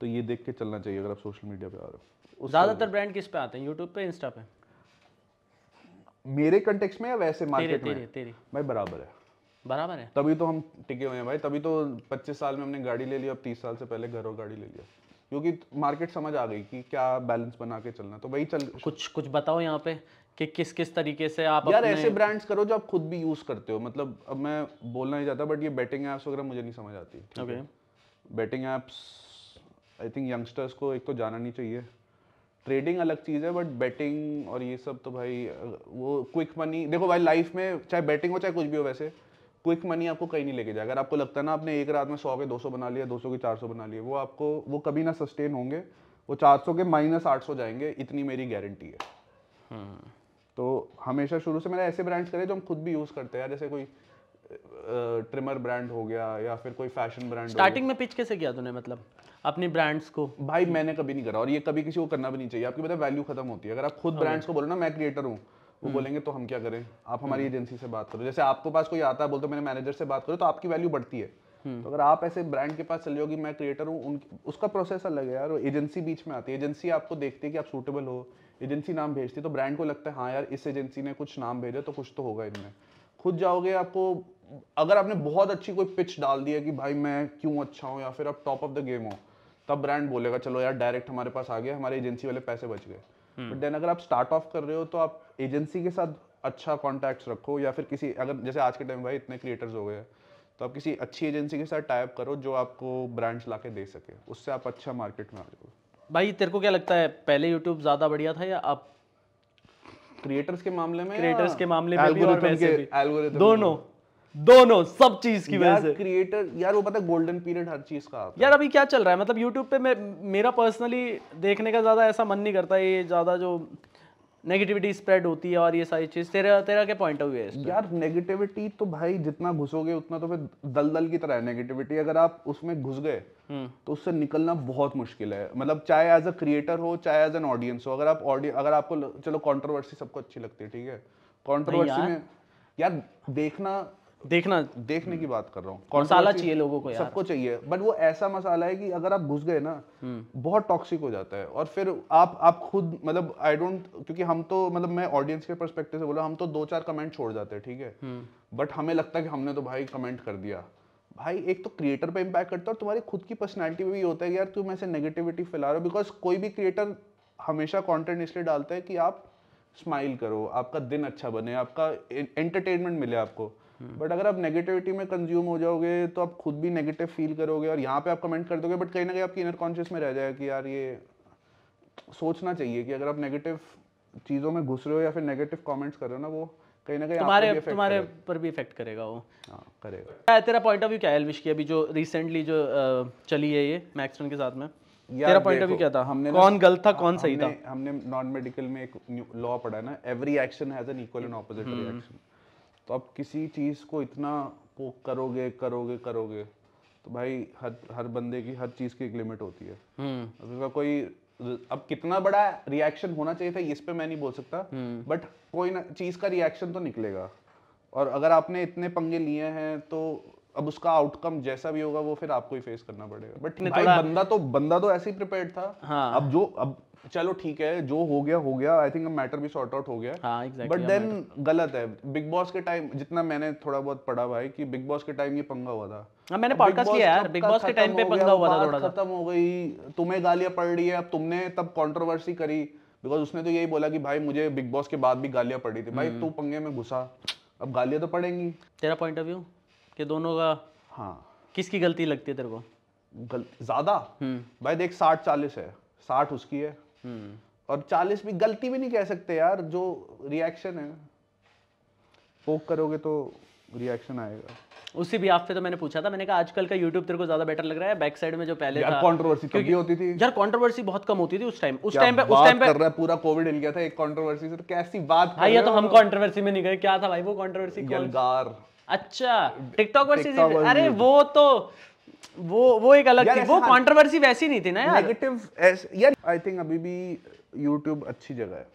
तो ये देख के चलना चाहिए अगर आप सोशल मीडिया पे आ रहे हो ज़्यादातर ब्रांड किस पे आते हैं यूट्यूब पे इंस्टा पे मेरे कंटेक्स में या वैसे मार्केट में तेरे, तेरे. भाई बराबर है बराबर है तभी तो हम टिके हुए हैं भाई तभी तो 25 साल में हमने गाड़ी ले ली अब 30 साल से पहले घर और गाड़ी ले लिया क्योंकि मार्केट समझ आ गई कि क्या बैलेंस बना के चलना तो वही चल कुछ कुछ बताओ यहाँ पे कि किस किस तरीके से आप यार अपने... ऐसे ब्रांड्स करो जो आप खुद भी यूज करते हो मतलब अब मैं बोलना नहीं चाहता बट ये बेटिंग ऐप्स वगैरह मुझे नहीं समझ आती okay betting apps I think youngsters को एक तो जाना नहीं चाहिए ट्रेडिंग अलग चीज़ है बट बैटिंग और ये सब तो भाई वो क्विक मनी देखो भाई लाइफ में चाहे बैटिंग हो चाहे कुछ भी हो वैसे क्विक मनी आपको कहीं नहीं लेके जाएगा अगर आपको लगता है ना आपने एक रात में सौ के दो सौ बना लिया दो सौ के चार सौ बना लिए वो आपको वो कभी ना सस्टेन होंगे वो चार सौ के माइनस आठ सौ जाएंगे इतनी मेरी गारंटी है हम्म। तो हमेशा शुरू से मैंने ऐसे ब्रांड्स करे जो हम खुद भी यूज़ करते हैं जैसे कोई ट्रिमर ब्रांड हो गया या फिर कोई फैशन ब्रांड स्टार्टिंग में पिच कैसे किया तूने मतलब अपने ब्रांड्स को भाई मैंने कभी नहीं करा और ये कभी किसी को करना भी नहीं चाहिए आपकी पता वैल्यू खत्म होती है अगर आप खुद ब्रांड्स हाँ को बोलो ना मैं क्रिएटर हूँ वो हम्म। बोलेंगे तो हम क्या करें आप हमारी हम्म। एजेंसी से बात करो जैसे आपके पास कोई आता है बोलते मेरे मैनेजर से बात करो तो आपकी वैल्यू बढ़ती है हम्म। तो अगर आप ऐसे ब्रांड के पास चले मैं क्रिएटर हूँ उन उसका प्रोसेस अलग है यार एजेंसी बीच में आती है एजेंसी आपको देखती है कि आप सूटेबल हो एजेंसी नाम भेजती है तो ब्रांड को लगता है हाँ यार इस एजेंसी ने कुछ नाम भेजा तो कुछ तो होगा इनमें खुद जाओगे आपको अगर आपने बहुत अच्छी कोई पिच डाल दी है कि भाई मैं क्यों अच्छा हूँ या फिर आप टॉप ऑफ द गेम हो तब ब्रांड बोलेगा चलो यार डायरेक्ट हमारे पास आ गया हमारे एजेंसी वाले पैसे बच गए बट देन अगर आप स्टार्ट ऑफ कर रहे हो तो आप एजेंसी के साथ अच्छा कॉन्टैक्ट्स रखो या फिर किसी अगर जैसे आज के टाइम भाई इतने क्रिएटर्स हो गए हैं तो आप किसी अच्छी एजेंसी के साथ टाइप करो जो आपको ब्रांड्स ला दे सके उससे आप अच्छा मार्केट में आ जाओ भाई तेरे को क्या लगता है पहले यूट्यूब ज़्यादा बढ़िया था या आप क्रिएटर्स के मामले में क्रिएटर्स के मामले में भी और पैसे भी दोनों दोनों सब चीज की वजह से क्रिएटर यार वो पता गोल्डन पीरियड हर चीज का आता यार अभी क्या चल रहा है मतलब यूट्यूब पे मैं मेरा पर्सनली देखने का ज्यादा ऐसा मन नहीं करता ये ज्यादा जो नेगेटिविटी स्प्रेड होती है और ये सारी चीज तेरा तेरा क्या पॉइंट ऑफ व्यू है यार नेगेटिविटी तो भाई जितना घुसोगे उतना तो फिर दलदल की तरह है नेगेटिविटी अगर आप उसमें घुस गए हम्म। तो उससे निकलना बहुत मुश्किल है मतलब चाहे एज अ क्रिएटर हो चाहे एज एन ऑडियंस हो अगर आप ऑडियो अगर आपको चलो कॉन्ट्रोवर्सी सबको अच्छी लगती है ठीक है कॉन्ट्रोवर्सी में यार देखना देखना देखने की हम्म। बात कर रहा हूँ मसाला चाहिए लोगों को यार सबको चाहिए बट वो ऐसा मसाला है कि अगर आप घुस गए ना हम्म। बहुत टॉक्सिक हो जाता है और फिर आप आप खुद मतलब आई डोंट क्योंकि हम तो मतलब मैं ऑडियंस के परस्पेक्टिव से बोला हम तो दो चार कमेंट छोड़ जाते हैं ठीक है बट हम्म। हमें लगता है कि हमने तो भाई कमेंट कर दिया भाई एक तो क्रिएटर पे इम्पैक्ट करता है और तुम्हारी खुद की पर्सनैलिटी भी होता है यार तुम ऐसे नेगेटिविटी फैला रहे हो बिकॉज कोई भी क्रिएटर हमेशा कॉन्टेंट इसलिए डालता है कि आप स्माइल करो आपका दिन अच्छा बने आपका एंटरटेनमेंट मिले आपको बट अगर आप नेगेटिविटी में कंज्यूम हो जाओगे तो आप खुद भी नेगेटिव फील करोगे और यहाँ पे आप कमेंट कर दोगे बट कहीं ना कहीं आपकी इनर कॉन्शियस में रह जाएगा कि यार ये सोचना चाहिए कि अगर आप नेगेटिव चीज़ों में घुस रहे हो या फिर नेगेटिव कमेंट्स कर रहे हो ना वो कहीं ना कहीं तुम्हारे तुम्हारे पर भी इफेक्ट करेगा वो हाँ करेगा क्या तेरा पॉइंट ऑफ व्यू क्या है एलविश की अभी जो रिसेंटली जो चली है ये मैक्सटन के साथ में तेरा पॉइंट ऑफ व्यू क्या था हमने कौन गलत था कौन सही था हमने नॉन मेडिकल में एक लॉ पढ़ा ना every action has an equal and opposite reaction तो आप किसी चीज़ को इतना पोक करोगे करोगे करोगे तो भाई हर हर बंदे की हर चीज़ की एक लिमिट होती है उसका हम्म। कोई अब कितना बड़ा रिएक्शन होना चाहिए था इस पे मैं नहीं बोल सकता बट हम्म। कोई ना चीज़ का रिएक्शन तो निकलेगा और अगर आपने इतने पंगे लिए हैं तो अब उसका आउटकम जैसा भी होगा वो फिर आपको ही फेस करना पड़ेगा बट बंदा तो बंदा तो ऐसे ही प्रिपेयर था हाँ। अब जो अब चलो ठीक है जो हो गया हो गया आई थिंक मैटर भी सॉर्ट आउट हो गया हाँ, बट देन गलत है बिग बॉस के टाइम जितना मैंने थोड़ा बहुत पढ़ा भाई कि बिग बॉस के टाइम ये पंगा हुआ था हाँ, मैंने पॉडकास्ट किया यार बिग बॉस के टाइम पे पंगा हुआ था थोड़ा खत्म हो गई तुम्हें गालियां पड़ रही है अब तुमने तब कंट्रोवर्सी करी बिकॉज उसने तो यही बोला कि भाई मुझे बिग बॉस के बाद भी गालियां पड़ी थी भाई हम्म। तू पंगे में घुसा अब गालियां तो पड़ेंगी तेरा पॉइंट ऑफ व्यू कि दोनों का हाँ किसकी गलती लगती है तेरे को ज्यादा हम्म। भाई देख साठ चालीस है साठ उसकी है और 40 भी गलती भी नहीं कह सकते यार जो रिएक्शन है पोक करोगे तो रिएक्शन आएगा उसी भी आप पे तो मैंने पूछा था मैंने कहा आजकल का यूट्यूब तेरे को ज्यादा बेटर लग रहा है बैक साइड में जो पहले यार कंट्रोवर्सी कभी होती थी यार कंट्रोवर्सी बहुत कम होती थी उस टाइम उस टाइम पे उस टाइम पे कर रहा है पूरा कोविड हिल गया था एक कंट्रोवर्सी से तो कैसी बात भाई हाँ, ये तो हम कंट्रोवर्सी में नहीं गए क्या था भाई वो कंट्रोवर्सी कौन अच्छा टिकटॉक वर्सेस अरे वो तो वो वो एक अलग थी वो कंट्रोवर्सी हाँ। वैसी नहीं थी ना यार नेगेटिव यार आई थिंक अभी भी YouTube अच्छी जगह है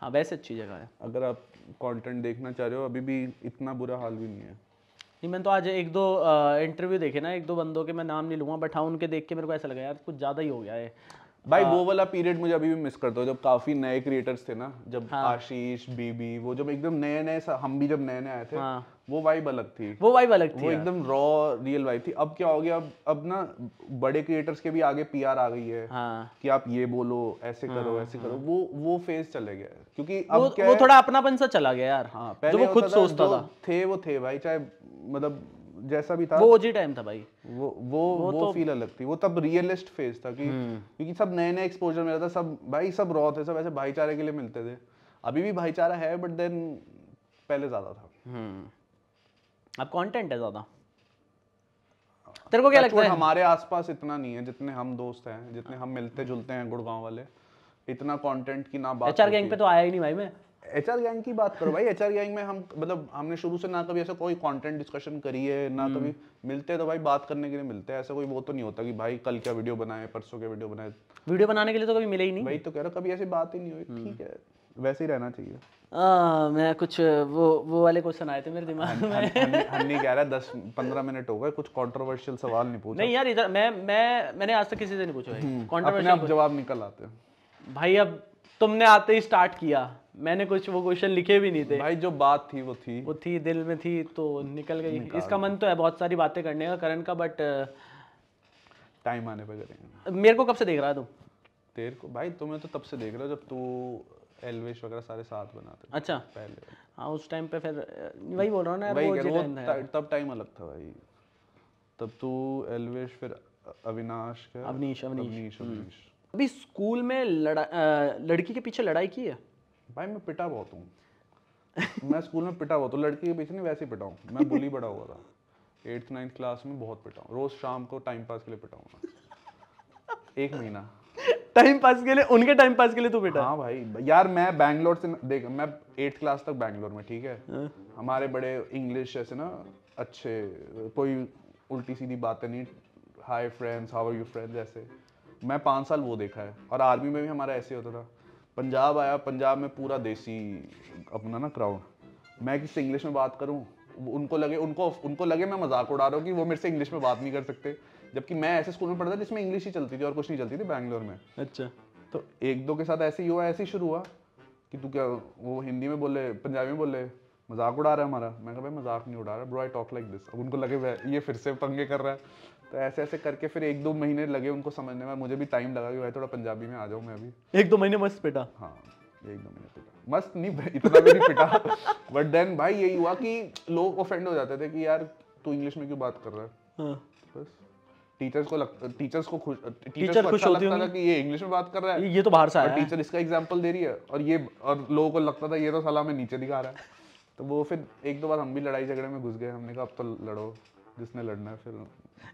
हाँ वैसे अच्छी जगह है अगर आप कंटेंट देखना चाह रहे हो अभी भी इतना बुरा हाल भी नहीं है नहीं मैं तो आज एक दो इंटरव्यू देखे ना एक दो बंदों के मैं नाम नहीं लूंगा बट हाँ उनके देख के मेरे को ऐसा लगा यार कुछ ज़्यादा ही हो गया है भाई हाँ। वो वाला पीरियड मुझे अभी भी मिस करता हूँ जब काफी नए क्रिएटर्स थे ना जब हाँ। आशीष बीबी वो जब एकदम नए नए हम भी जब नए नए आए थे हाँ। वो वाइब अलग थी वो वाइब अलग थी वो एकदम रॉ रियल वाइब थी अब क्या हो गया अब अब ना बड़े क्रिएटर्स के भी आगे पीआर आ गई है हाँ। कि आप ये बोलो ऐसे करो हाँ, ऐसे हाँ, करो वो वो फेज चले गया क्योंकि अब वो, क्या वो थोड़ा अपनापन सा चला गया यार हाँ, पहले जो वो खुद सोचता था थे वो थे भाई चाहे मतलब जैसा भी था वो ओजी टाइम था भाई वो वो वो, वो तो, फील अलग थी वो तब रियलिस्ट फेज था कि हम्म। क्योंकि सब नए नए एक्सपोजर मिला था सब भाई सब रॉ थे सब ऐसे भाईचारे के लिए मिलते थे अभी भी भाईचारा है बट देन पहले ज़्यादा था हम्म। अब कंटेंट है ज़्यादा हाँ। तेरे को क्या लगता है हमारे आसपास इतना नहीं है जितने हम दोस्त हैं जितने हम मिलते जुलते हैं गुड़गांव वाले इतना कंटेंट की ना बात एचआर गैंग पे तो आया ही नहीं भाई मैं एचआर गैंग की बात करो भाई एचआर गैंग में हम मतलब हमने शुरू से ना कभी ऐसा कोई कंटेंट डिस्कशन करी है ना कभी हम्म। मिलते हैं तो भाई बात करने के लिए मिलते हैं ऐसा कोई वो तो नहीं होता कि भाई कल क्या वीडियो बनाए परसों के वीडियो बनाए वीडियो बनाने के लिए तो कभी मिले ही नहीं भाई तो कह रहा कभी ऐसी बात ही नहीं हुई हम्म। ठीक है वैसे ही रहना चाहिए आ, मैं कुछ वो वो वाले क्वेश्चन आए थे मेरे दिमाग हन, में हन, कह रहा है दस पंद्रह मिनट हो गए कुछ कंट्रोवर्शियल सवाल नहीं पूछा नहीं यार इधर मैं मैं मैंने आज तक किसी से नहीं पूछा है हम्म, कंट्रोवर्शियल जवाब निकल आते हैं भाई अब तुमने आते ही स्टार्ट किया मैंने कुछ वो क्वेश्चन लिखे भी नहीं थे भाई जो बात थी वो थी वो थी दिल में थी तो निकल गई इसका मन तो है बहुत सारी बातें करने का करण का बट टाइम आने पर करेंगे मेरे को कब से देख रहा है तुम तेरे को भाई तुम्हें तो तब से देख रहा हो जब तू एलवेश वगैरह सारे साथ बनाते अच्छा पहले हाँ उस टाइम पे फिर वही बोल रहा हूँ ना वही वो, वो तब टाइम अलग था भाई तब तू एलवेश फिर अविनाश अवनीश अवनीश अवनीश हम्म। अभी स्कूल में लड़ा लड़की के पीछे लड़ाई की है भाई मैं पिटा बहुत हूँ मैं स्कूल में पिटा बहुत हूँ लड़की के पीछे नहीं वैसे ही पिटा हूँ मैं बुली बड़ा हुआ था एट्थ नाइन्थ क्लास में बहुत पिटा हूँ रोज शाम को टाइम पास के लिए पिटा हूँ एक महीना टाइम पास के लिए उनके टाइम पास के लिए तू बेटा हाँ भाई यार मैं बैंगलोर से देख मैं एट्थ क्लास तक बैंगलोर में ठीक है हाँ। हमारे बड़े इंग्लिश जैसे ना अच्छे कोई उल्टी सीधी बातें नहीं hi friends how are you friends ऐसे मैं पाँच साल वो देखा है और आर्मी में भी हमारा ऐसे होता था पंजाब आया पंजाब में पूरा देसी अपना ना क्राउड मैं किससे इंग्लिश में बात करूँ उनको लगे उनको उनको लगे मैं मजाक उड़ा रहा हूँ कि वो मेरे से इंग्लिश में बात नहीं कर सकते जबकि मैं ऐसे स्कूल में पढ़ता जिसमें इंग्लिश ही चलती थी और कुछ नहीं चलती थी बैंगलोर में अच्छा तो एक दो के साथ ऐसे ही हुआ ऐसे ही शुरू हुआ कि तू क्या वो हिंदी में बोले पंजाबी में बोले मजाक उड़ा रहा है हमारा मैं कहा भाई मजाक नहीं उड़ा रहा bro I talk like this अब उनको लगे ये फिर से पंगे कर रहा है तो ऐसे ऐसे करके फिर एक दो महीने लगे उनको समझने में मुझे भी टाइम लगा कि भाई थोड़ा पंजाबी में आ जाऊँ मैं अभी एक दो महीने मस्त पिटा हाँ एक दो महीने पिटा मस्त नहीं इतना भी नहीं पिटा बट देन भाई यही हुआ कि लोग ऑफेंड हो जाते थे कि यार तू इंग्लिश में क्यों बात कर रहा है हाँ। बस टीचर्स को लगता टीचर्स को खुश टीचर अच्छा खुश होती लगता था कि ये इंग्लिश में बात कर रहा है ये तो बाहर से आया टीचर इसका एग्जांपल दे रही है और ये और लोगों को लगता था ये तो साला में नीचे दिखा रहा है तो वो फिर एक दो बार हम भी लड़ाई झगड़े में घुस गए हमने कहा अब तो लड़ो जिसने लड़ना है फिर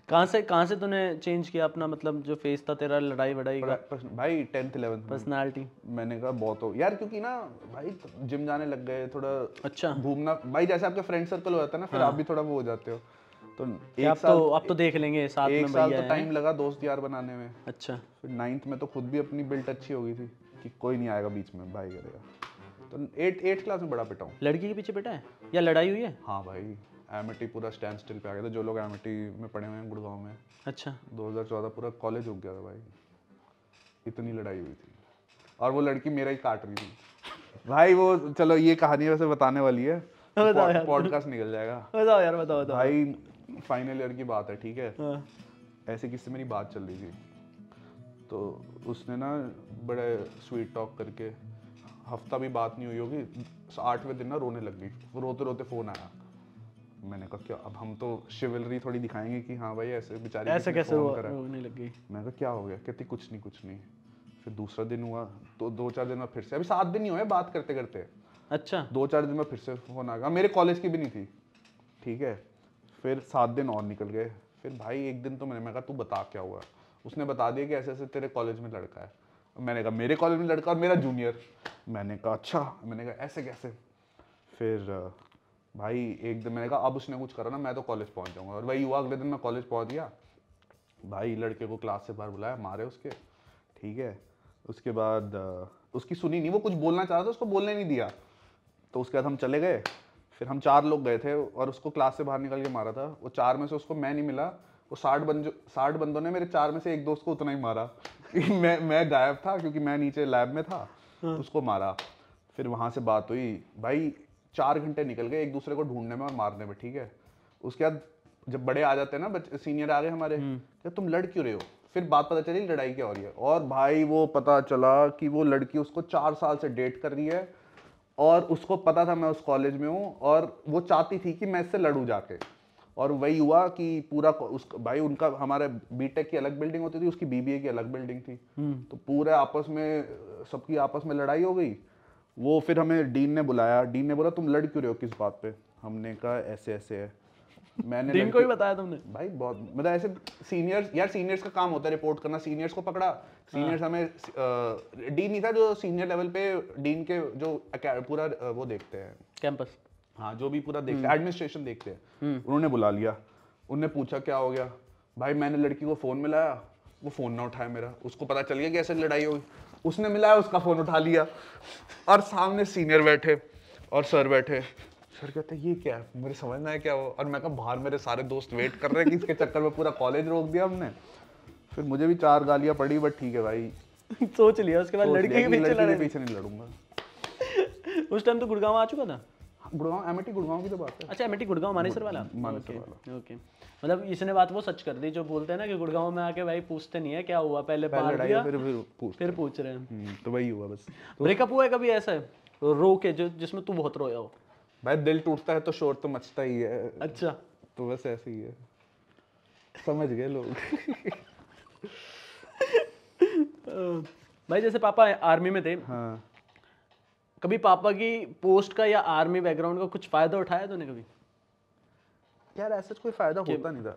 कहाँ से कहाँ से तूने चेंज किया अपना मतलब जो फेस था तेरा लड़ाई वड़ाई का भाई टेंथ इलेवंथ पर्सनैलिटी मैंने कहा बहुत हो यार क्योंकि ना भाई जिम जाने लग गए थोड़ा अच्छा घूमना भाई जैसे आपके फ्रेंड सर्कल हो जाता है ना फिर हाँ। आप भी थोड़ा वो हो जाते हो तो एक आप तो, साल तो आप तो देख लेंगे साथ एक में साल तो टाइम लगा दोस्त यार बनाने में अच्छा फिर नाइन्थ में तो खुद भी अपनी बिल्ट अच्छी हो गई थी कि कोई नहीं आएगा बीच में भाई करेगा तो एट एट क्लास में बड़ा पिटा हूँ लड़की के पीछे पिटा है या लड़ाई हुई है हाँ भाई टी पूरा स्टैंड स्टिल पे आ गया था जो लोग टी में पढ़े हुए हैं गुड़गांव में अच्छा 2014 पूरा कॉलेज उग गया था भाई इतनी लड़ाई हुई थी और वो लड़की मेरा ही काट रही थी भाई वो चलो ये कहानी वैसे बताने वाली है पॉडकास्ट निकल जाएगा बताओ यार बताओ बताओ भाई फाइनल ईयर की बात है ठीक है हाँ। ऐसे किससे मेरी बात चल रही थी तो उसने ना बड़े स्वीट टॉक करके हफ्ता भी बात नहीं हुई होगी आठवें दिन ना रोने लग गई रोते रोते फ़ोन आया मैंने कहा क्या अब हम तो शिवलरी थोड़ी दिखाएंगे कि हाँ भाई ऐसे बेचारे ऐसे कैसे होने लग गई मैंने कहा क्या हो गया कहती कुछ नहीं कुछ नहीं फिर दूसरा दिन हुआ तो दो चार दिन में फिर से अभी सात दिन ही हुए बात करते करते अच्छा दो चार दिन में फिर से फोन आ गया मेरे कॉलेज की भी नहीं थी ठीक है फिर सात दिन और निकल गए फिर भाई एक दिन तो मैंने मैं कहा तू बता क्या हुआ उसने बता दिया कि ऐसे ऐसे तेरे कॉलेज में लड़का है मैंने कहा मेरे कॉलेज में लड़का और मेरा जूनियर मैंने कहा अच्छा मैंने कहा ऐसे कैसे फिर भाई एक दिन मैंने कहा अब उसने कुछ करा ना मैं तो कॉलेज पहुंच जाऊंगा और वही हुआ अगले दिन मैं कॉलेज पहुंच गया भाई लड़के को क्लास से बाहर बुलाया मारे उसके ठीक है उसके बाद उसकी सुनी नहीं वो कुछ बोलना चाह रहा था उसको बोलने नहीं दिया तो उसके बाद हम चले गए फिर हम चार लोग गए थे और उसको क्लास से बाहर निकल के मारा था वो चार में से उसको मैं नहीं मिला वो साठ बंद साठ बंदों ने मेरे चार में से एक दोस्त को उतना ही मारा [laughs] मैं मैं गायब था क्योंकि मैं नीचे लैब में था हाँ। उसको मारा फिर वहाँ से बात हुई भाई चार घंटे निकल गए एक दूसरे को ढूंढने में और मारने में ठीक है उसके बाद जब बड़े आ जाते हैं ना सीनियर आ गए हमारे हम्म। तो तुम लड़ क्यों रहे हो फिर बात पता चली लड़ाई क्या हो रही है और भाई वो पता चला कि वो लड़की उसको चार साल से डेट कर रही है और उसको पता था मैं उस कॉलेज में हूँ और वो चाहती थी कि मैं इससे लड़ू जाके और वही हुआ कि पूरा उस भाई उनका हमारे बीटेक की अलग बिल्डिंग होती थी उसकी बीबीए की अलग बिल्डिंग थी हम्म। तो पूरे आपस में सबकी आपस में लड़ाई हो गई वो फिर हमें डीन ने बुलाया डीन ने बोला तुम लड़ क्यों रहे हो किस बात पे हमने कहा ऐसे ऐसे है मैंने डीन को ही बताया तुमने भाई बहुत मतलब ऐसे सीनियर्स यार सीनियर्स का काम होता है रिपोर्ट करना सीनियर्स को पकड़ा सीनियर्स हाँ। हमें डीन ही था जो सीनियर लेवल पे डीन के जो पूरा वो देखते हैं कैंपस हाँ जो भी पूरा देखते हम्म। हैं एडमिनिस्ट्रेशन देखते हैं हम्म। उन्होंने बुला लिया उनने पूछा क्या हो गया भाई मैंने लड़की को फ़ोन मिलाया वो फ़ोन ना उठाया मेरा उसको पता चल गया कि ऐसे लड़ाई होगी उसने मिलाया उसका फ़ोन उठा लिया और सामने सीनियर बैठे और सर बैठे सर कहते ये क्या है मुझे समझ में आया क्या वो और मैं कहा बाहर मेरे सारे दोस्त वेट कर रहे हैं कि इसके चक्कर में पूरा कॉलेज रोक दिया हमने फिर मुझे भी चार गालियाँ पड़ी बट ठीक है भाई सोच लिया उसके बाद लड़की के पीछे नहीं लड़ूंगा उस टाइम तो गुड़गांव आ चुका था गुड़गांव एमएटी गुड़गांव की तो बात है अच्छा एमएटी गुड़गांव मानेसर वाला मानेसर वाला ओके मतलब इसने बात वो सच कर दी जो बोलते हैं ना कि गुड़गांव में आके भाई पूछते नहीं है क्या हुआ पहले पार दिया फिर फिर पूछ फिर पूछ रहे हैं हम्म, तो वही हुआ बस तो- ब्रेकअप हुआ है कभी ऐसा रो के जो जिसमें तू बहुत रोया हो भाई दिल टूटता है तो शोर तो मचता ही है अच्छा तो बस ऐसे ही है समझ गए लोग [laughs] भाई जैसे पापा आर्मी में थे हाँ कभी पापा की पोस्ट का या आर्मी बैकग्राउंड का कुछ फ़ायदा उठाया तूने कभी यार ऐसा कोई फ़ायदा होता नहीं था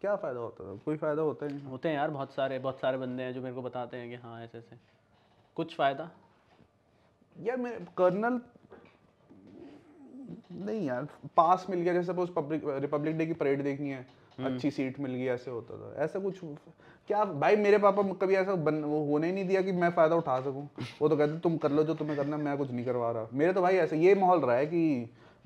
क्या फ़ायदा होता था कोई फ़ायदा होता है नहीं होते हैं यार बहुत सारे बहुत सारे बंदे हैं जो मेरे को बताते हैं कि हाँ ऐसे ऐसे कुछ फ़ायदा यार मेरे कर्नल नहीं यार पास मिल गया जैसे पब्लिक रिपब्लिक डे की परेड देखनी है हम्म। अच्छी सीट मिल गई ऐसे होता था ऐसा कुछ क्या भाई मेरे पापा कभी ऐसा बन, वो होने ही नहीं दिया कि मैं फ़ायदा उठा सकूँ वो तो कहते तुम कर लो जो तुम्हें करना मैं कुछ नहीं करवा रहा मेरे तो भाई ऐसा ये माहौल रहा है कि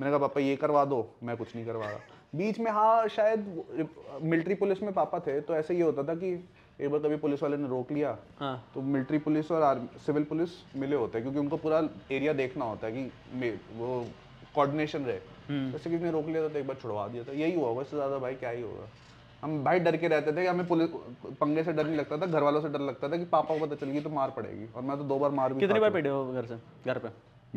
मैंने कहा पापा ये करवा दो मैं कुछ नहीं करवा रहा बीच में हाँ शायद मिलिट्री पुलिस में पापा थे तो ऐसे ये होता था कि एक बार कभी पुलिस वाले ने रोक लिया हाँ। तो मिलिट्री पुलिस और आर्मी सिविल पुलिस मिले होते हैं क्योंकि उनको पूरा एरिया देखना होता है कि वो कोऑर्डिनेशन रहे हम्म। जैसे किसी ने रोक लिया था तो एक बार छुड़वा दिया था तो यही हुआ होगा इससे ज़्यादा भाई क्या ही होगा हम भाई डर के रहते थे कि हमें पुलिस पंगे से डर नहीं लगता था घर वालों से डर लगता था कि पापा को पता चल गई तो मार पड़ेगी और मैं तो दो बार मार भी कितनी बार पिटे हो घर से घर पे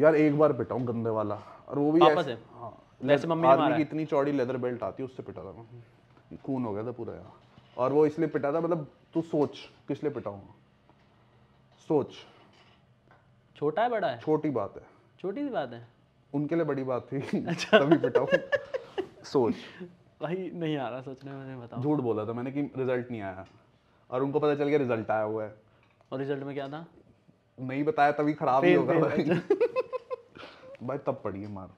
यार एक बार पिटा हूँ गंदे वाला और वो भी पापा से हाँ वैसे मम्मी मार की इतनी चौड़ी लेदर बेल्ट आती है उससे पिटा था मैं खून हो गया था पूरा यार और वो इसलिए पिटा था मतलब तू सोच किस लिए पिटा सोच छोटा है बड़ा है छोटी बात है छोटी सी बात है उनके लिए बड़ी बात थी अच्छा तभी पिटा [laughs] सोच भाई नहीं आ रहा सोचने में बताओ झूठ बोला था मैंने कि रिजल्ट नहीं आया और उनको पता चल गया रिजल्ट आया हुआ है और रिजल्ट में क्या था नहीं बताया तभी खराब ही होगा भाई अच्छा। [laughs] भाई तब पड़ी है मार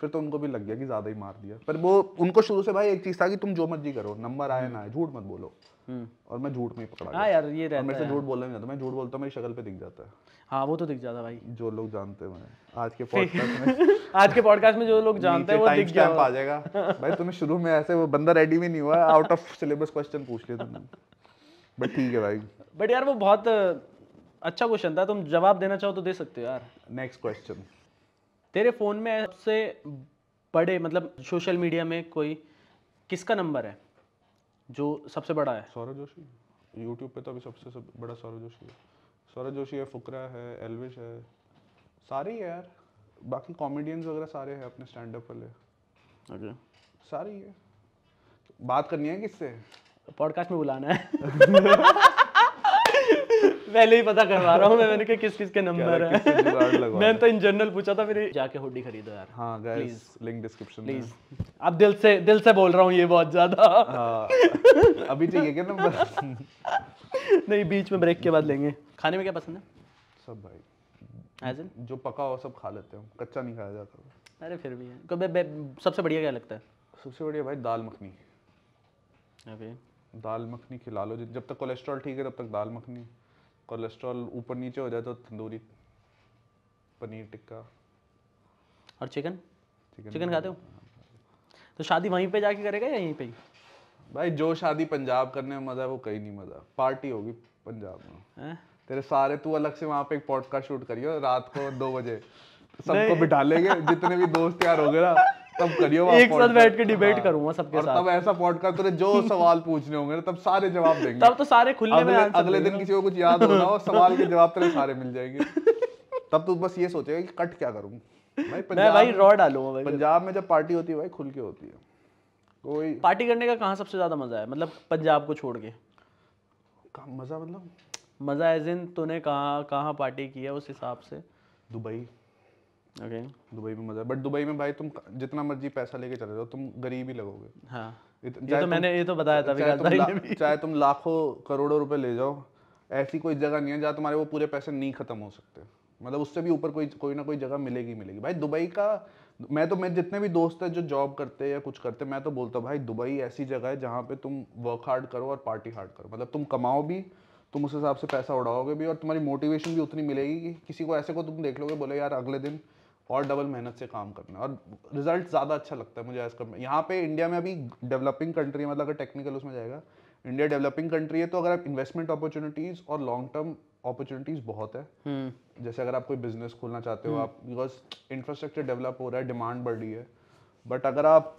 फिर तो उनको भी लग गया कि ज़्यादा ही मार दिया पर वो उनको शुरू से भाई एक चीज़ था कि तुम जो मर्जी करो नंबर आए ना हम्म। झूठ मत बोलो हम्म। और मैं झूठ में ही पकड़ा हाँ यार ये रहता है झूठ बोलने नहीं जाता मैं झूठ बोलता हूँ मेरी शक्ल पे दिख जाता है हाँ वो तो दिख जाता भाई जो लोग जानते हैं आज के पॉडकास्ट [laughs] में आज के पॉडकास्ट में जो लोग जानते हैं वो दिख गया आ जाएगा भाई तुमने शुरू में ऐसे वो बंदा रेडी भी नहीं हुआ आउट ऑफ सिलेबस क्वेश्चन पूछ लिया तुमने बट ठीक है भाई बट यार वो बहुत अच्छा क्वेश्चन था तुम जवाब देना चाहो तो दे सकते हो यार नेक्स्ट क्वेश्चन तेरे फोन में सबसे बड़े मतलब सोशल मीडिया में कोई किसका नंबर है जो सबसे बड़ा है सौरभ जोशी यूट्यूब पे तो अभी सबसे सब बड़ा सौरभ जोशी है सौरभ जोशी है फुकरा है एलविश है सारे ही है यार बाकी कॉमेडियंस वगैरह सारे हैं अपने स्टैंड अप वाले okay. सारे ही है बात करनी है किससे पॉडकास्ट में बुलाना है [laughs] [laughs] पहले ही पता करवा रहा हूँ मैं मैंने कहा किस किस के नंबर है मैंने तो इन जनरल पूछा था मेरी जाके हुडी खरीदो यार हाँ गाइस लिंक डिस्क्रिप्शन प्लीज आप दिल से दिल से बोल रहा हूँ ये बहुत ज्यादा हाँ, अभी चाहिए क्या नंबर नहीं बीच में ब्रेक के बाद लेंगे खाने में क्या पसंद है सब भाई एज इन जो पका हो सब खा लेते हो कच्चा नहीं खाया जाता अरे फिर भी है तो सबसे बढ़िया क्या लगता है सबसे बढ़िया भाई दाल मखनी दाल मखनी खिला लो जब तक कोलेस्ट्रॉल ठीक है तब तक दाल मखनी कोलेस्ट्रॉल ऊपर नीचे हो जाए तो तंदूरी पनीर टिक्का और चिकन चिकन, चिकन खाते हो तो शादी वहीं पे जाके करेगा या यहीं पे भाई जो शादी पंजाब करने में मज़ा है वो कहीं नहीं मज़ा पार्टी होगी पंजाब में तेरे सारे तू अलग से वहां पे एक पॉडकास्ट शूट करियो रात को दो बजे [laughs] सबको बिठा लेंगे जितने भी दोस्त यार हो गए ना तब करियो एक साथ बैठ के डिबेट हाँ। करूंगा सबके साथ तब ऐसा पॉडकास्ट तो जो [laughs] सवाल पूछने होंगे तब सारे जवाब देंगे तब तो सारे खुले में अगले दिन किसी को कुछ याद होना हो सवाल के जवाब तेरे सारे मिल जाएंगे [laughs] तब तो बस ये सोचेगा कि कट क्या करूं भाई भाई रॉ डालूंगा भाई पंजाब में जब पार्टी होती है भाई खुल के होती है कोई पार्टी करने का कहां सबसे ज्यादा मजा है मतलब पंजाब को छोड़ के मजा मतलब मजा एज इन तूने कहां कहां पार्टी की है उस हिसाब से दुबई ओके दुबई में मजा बट दुबई में भाई तुम जितना मर्जी पैसा लेके चले जाओ तुम गरीब ही लगोगे हाँ ये तो मैंने ये तो बताया था चाहे तुम, लाखों करोड़ों रुपए ले जाओ ऐसी कोई जगह नहीं है जहाँ तुम्हारे वो पूरे पैसे नहीं खत्म हो सकते मतलब उससे भी ऊपर कोई कोई ना कोई जगह मिलेगी मिलेगी भाई दुबई का मैं तो मैं जितने भी दोस्त हैं जो जॉब करते हैं या कुछ करते हैं मैं तो बोलता हूँ भाई दुबई ऐसी जगह है जहाँ पे तुम वर्क हार्ड करो और पार्टी हार्ड करो मतलब तुम कमाओ भी तुम उस हिसाब से पैसा उड़ाओगे भी और तुम्हारी मोटिवेशन भी उतनी मिलेगी कि किसी को ऐसे को तुम देख लोगे बोले यार अगले दिन और डबल मेहनत से काम करना है और रिजल्ट ज़्यादा अच्छा लगता है मुझे एज़ कम्पेयर यहाँ पे इंडिया में अभी डेवलपिंग कंट्री है मतलब अगर टेक्निकल उसमें जाएगा इंडिया डेवलपिंग कंट्री है तो अगर आप इन्वेस्टमेंट अपॉर्चुनिटीज़ और लॉन्ग टर्म अपॉर्चुनिटीज़ बहुत है हम्म। जैसे अगर आप कोई बिजनेस खोलना चाहते हो हम्म। आप बिकॉज इंफ्रास्ट्रक्चर डेवलप हो रहा है डिमांड बढ़ रही है बट अगर आप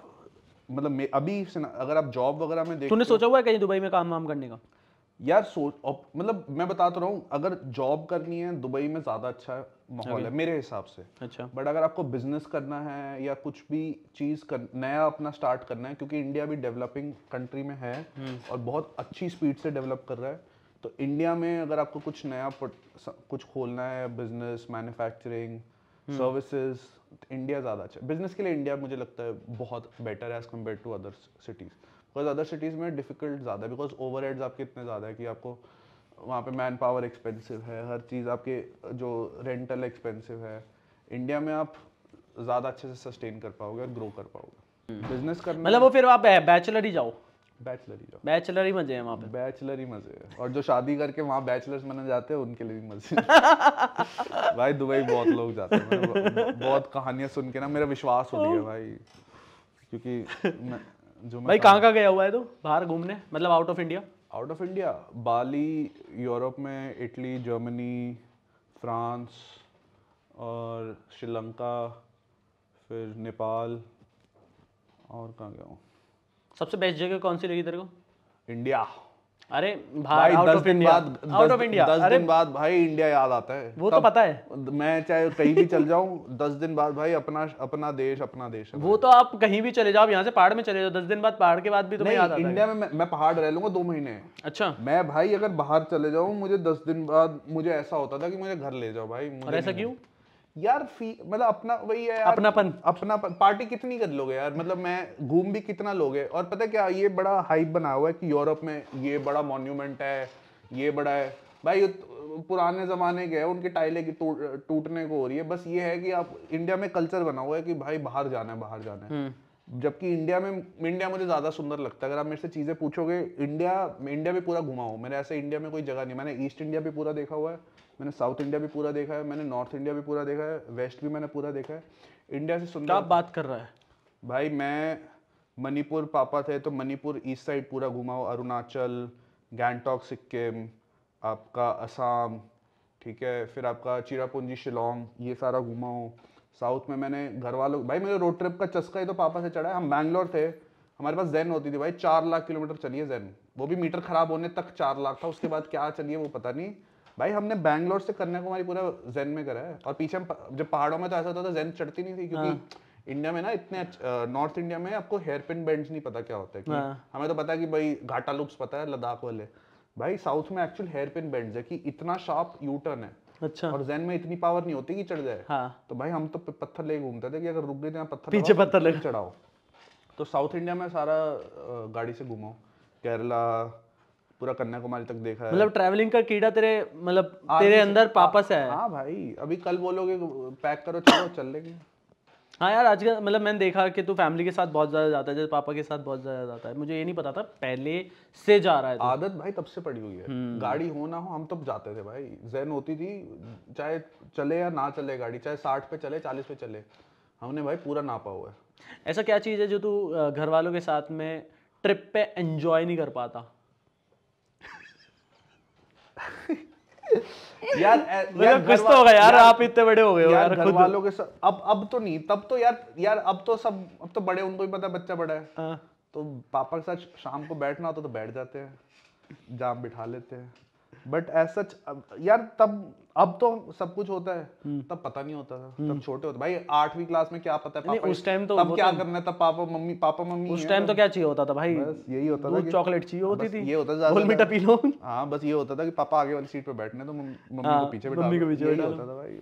मतलब अभी अगर आप जॉब वगैरह में देखने सोचा हुआ है कहीं दुबई में काम वाम करने का यार सोच मतलब मैं बताता तो रहा हूँ अगर जॉब करनी है दुबई में ज़्यादा अच्छा माहौल है मेरे हिसाब से अच्छा बट अगर आपको बिजनेस करना है या कुछ भी चीज़ कर नया अपना स्टार्ट करना है क्योंकि इंडिया भी डेवलपिंग कंट्री में है हम्म। और बहुत अच्छी स्पीड से डेवलप कर रहा है तो इंडिया में अगर आपको कुछ नया कुछ खोलना है बिजनेस मैन्युफैक्चरिंग सर्विसेज इंडिया ज़्यादा अच्छा बिजनेस के लिए इंडिया मुझे लगता है बहुत बेटर है as compared to other cities because other cities में डिफ़िकल्ट ज़्यादा है बिकॉज ओवर हेड्स आपके इतने ज़्यादा है कि आपको वहाँ पे मैन पावर एक्सपेंसिव है हर चीज़ आपके जो रेंटल एक्सपेंसिव है इंडिया में आप ज़्यादा अच्छे से सस्टेन कर पाओगे और ग्रो कर पाओगे बिजनेस हम्म। करना मतलब वो फिर आप बैचलर ही जाओ बैचलर ही जाओ बैचलर ही मजे हैं वहाँ पे बैचलर ही मजे हैं और जो शादी करके वहाँ बैचलर्स मना जाते हैं उनके लिए भी मजे [laughs] भाई दुबई बहुत लोग जाते हैं बहुत कहानियाँ सुन के ना मेरा विश्वास हो गया भाई क्योंकि जो भाई कहाँ कहाँ गया हुआ है तो बाहर घूमने मतलब out of India out of India Bali Europe में इटली जर्मनी फ्रांस और श्रीलंका फिर नेपाल और कहाँ गया हूँ सबसे बेस्ट जगह कौन सी लगी तेरे को इंडिया अरे भाई दस दिन बाद आउट ऑफ इंडिया दस दिन बाद भाई इंडिया याद आता है वो तो पता है मैं चाहे कहीं भी चल जाऊं दस दिन बाद भाई अपना अपना देश अपना देश वो तो आप कहीं भी चले जाओ यहाँ से पहाड़ में चले जाओ दस दिन बाद पहाड़ के बाद भी तुम्हें याद इंडिया में मैं पहाड़ रह लूंगा दो महीने अच्छा मैं भाई अगर बाहर चले जाऊँ मुझे दस दिन बाद मुझे ऐसा होता था की मुझे घर ले जाओ भाई ऐसा क्यों यार फी मतलब अपना वही है यार अपनापन अपना पार्टी कितनी कर लोगे यार मतलब मैं घूम भी कितना लोगे और पता क्या ये बड़ा हाइप बना हुआ है कि यूरोप में ये बड़ा मॉन्यूमेंट है ये बड़ा है भाई पुराने ज़माने के हैं उनके टाइलें की टूटने को हो रही है बस ये है कि आप इंडिया में कल्चर बना हुआ है कि भाई बाहर जाना है बाहर जाना है हम्म। जबकि इंडिया में इंडिया मुझे ज़्यादा सुंदर लगता है अगर आप मेरे से चीज़ें पूछोगे इंडिया इंडिया भी पूरा घुमा हूँ मैंने ऐसे इंडिया में कोई जगह नहीं मैंने ईस्ट इंडिया भी पूरा देखा हुआ है मैंने साउथ इंडिया भी पूरा देखा है मैंने नॉर्थ इंडिया भी पूरा देखा है वेस्ट भी मैंने पूरा देखा है इंडिया से सुंदर आप बात कर रहा है भाई मैं मणिपुर पापा थे तो मणिपुर ईस्ट साइड पूरा घुमा हो अरुणाचल गैंगटॉक सिक्किम आपका असम ठीक है फिर आपका चिरापूंजी शिलोंग ये सारा घुमा हो साउथ में मैंने घर वालों भाई मेरे रोड ट्रिप का चस्का ही तो पापा से चढ़ा है हम बैंगलोर थे हमारे पास जैन होती थी भाई चार लाख किलोमीटर चलिए जैन वो भी मीटर खराब होने तक चार लाख था उसके बाद क्या चलिए वो पता नहीं भाई हमने बैंगलोर से कन्याकुमारी पूरा जैन में करा है और पीछे हम जब पहाड़ों में तो ऐसा होता था जैन चढ़ती नहीं थी क्योंकि हाँ। इंडिया में ना इतने नॉर्थ इंडिया में आपको हेयर पिन बेंड्स नहीं पता क्या होता है कि हाँ। हमें तो पता है कि भाई घाटा लुक्स पता है लद्दाख वाले भाई साउथ में एक्चुअल हेयर पिन बेंड्स है कि इतना शार्प यू टर्न है अच्छा और जैन में इतनी पावर नहीं होती कि चढ़ जाए हाँ। तो भाई हम तो पत्थर लेके घूमते थे कि अगर रुक गए तो पत्थर पीछे पत्थर लेके चढ़ाओ तो साउथ इंडिया में सारा गाड़ी से घूमो केरला पूरा कन्याकुमारी तक देखा है मतलब ट्रैवलिंग का कीड़ा तेरे मतलब तेरे अंदर पापा हाँ, है हाँ भाई अभी कल बोलोगे पैक करो चलो चल लेंगे हाँ यार आजकल मतलब मैंने देखा कि तू फैमिली के साथ बहुत ज़्यादा जाता है जैसे पापा के साथ बहुत ज़्यादा जाता है मुझे ये नहीं पता था पहले से जा रहा है आदत भाई तब से पड़ी हुई है हम्म। गाड़ी हो ना हो हम तब जाते थे भाई जैन होती थी चाहे चले या ना चले गाड़ी चाहे साठ पे चले चालीस पे चले हमने भाई पूरा नापा हुआ है ऐसा क्या चीज़ है जो तू घर वालों के साथ में ट्रिप पे एंजॉय नहीं कर पाता यार [laughs] यार कुछ तो होगा यार, आप इतने बड़े हो गए यार, यार खुद वालों के साथ अब अब तो नहीं तब तो यार यार अब तो सब अब तो बड़े उनको भी पता बच्चा बड़ा है हाँ। तो पापा के साथ शाम को बैठना होता तो बैठ जाते हैं जाम बिठा लेते हैं बट एज सच यार तब अब तो सब कुछ होता है हम्म। तब पता नहीं होता था तब हम्म। छोटे होते भाई आठवीं क्लास में क्या पता है पापा उस टाइम तो तब क्या करना था पापा मम्मी पापा मम्मी उस टाइम तो क्या चाहिए होता था भाई बस यही होता था चॉकलेट चाहिए हाँ, होती थी ये होता था मीठा पी लो हाँ बस ये होता था कि पापा आगे वाली सीट पे बैठने तो मम्मी हाँ, को पीछे बैठा मम्मी को पीछे बैठा होता था भाई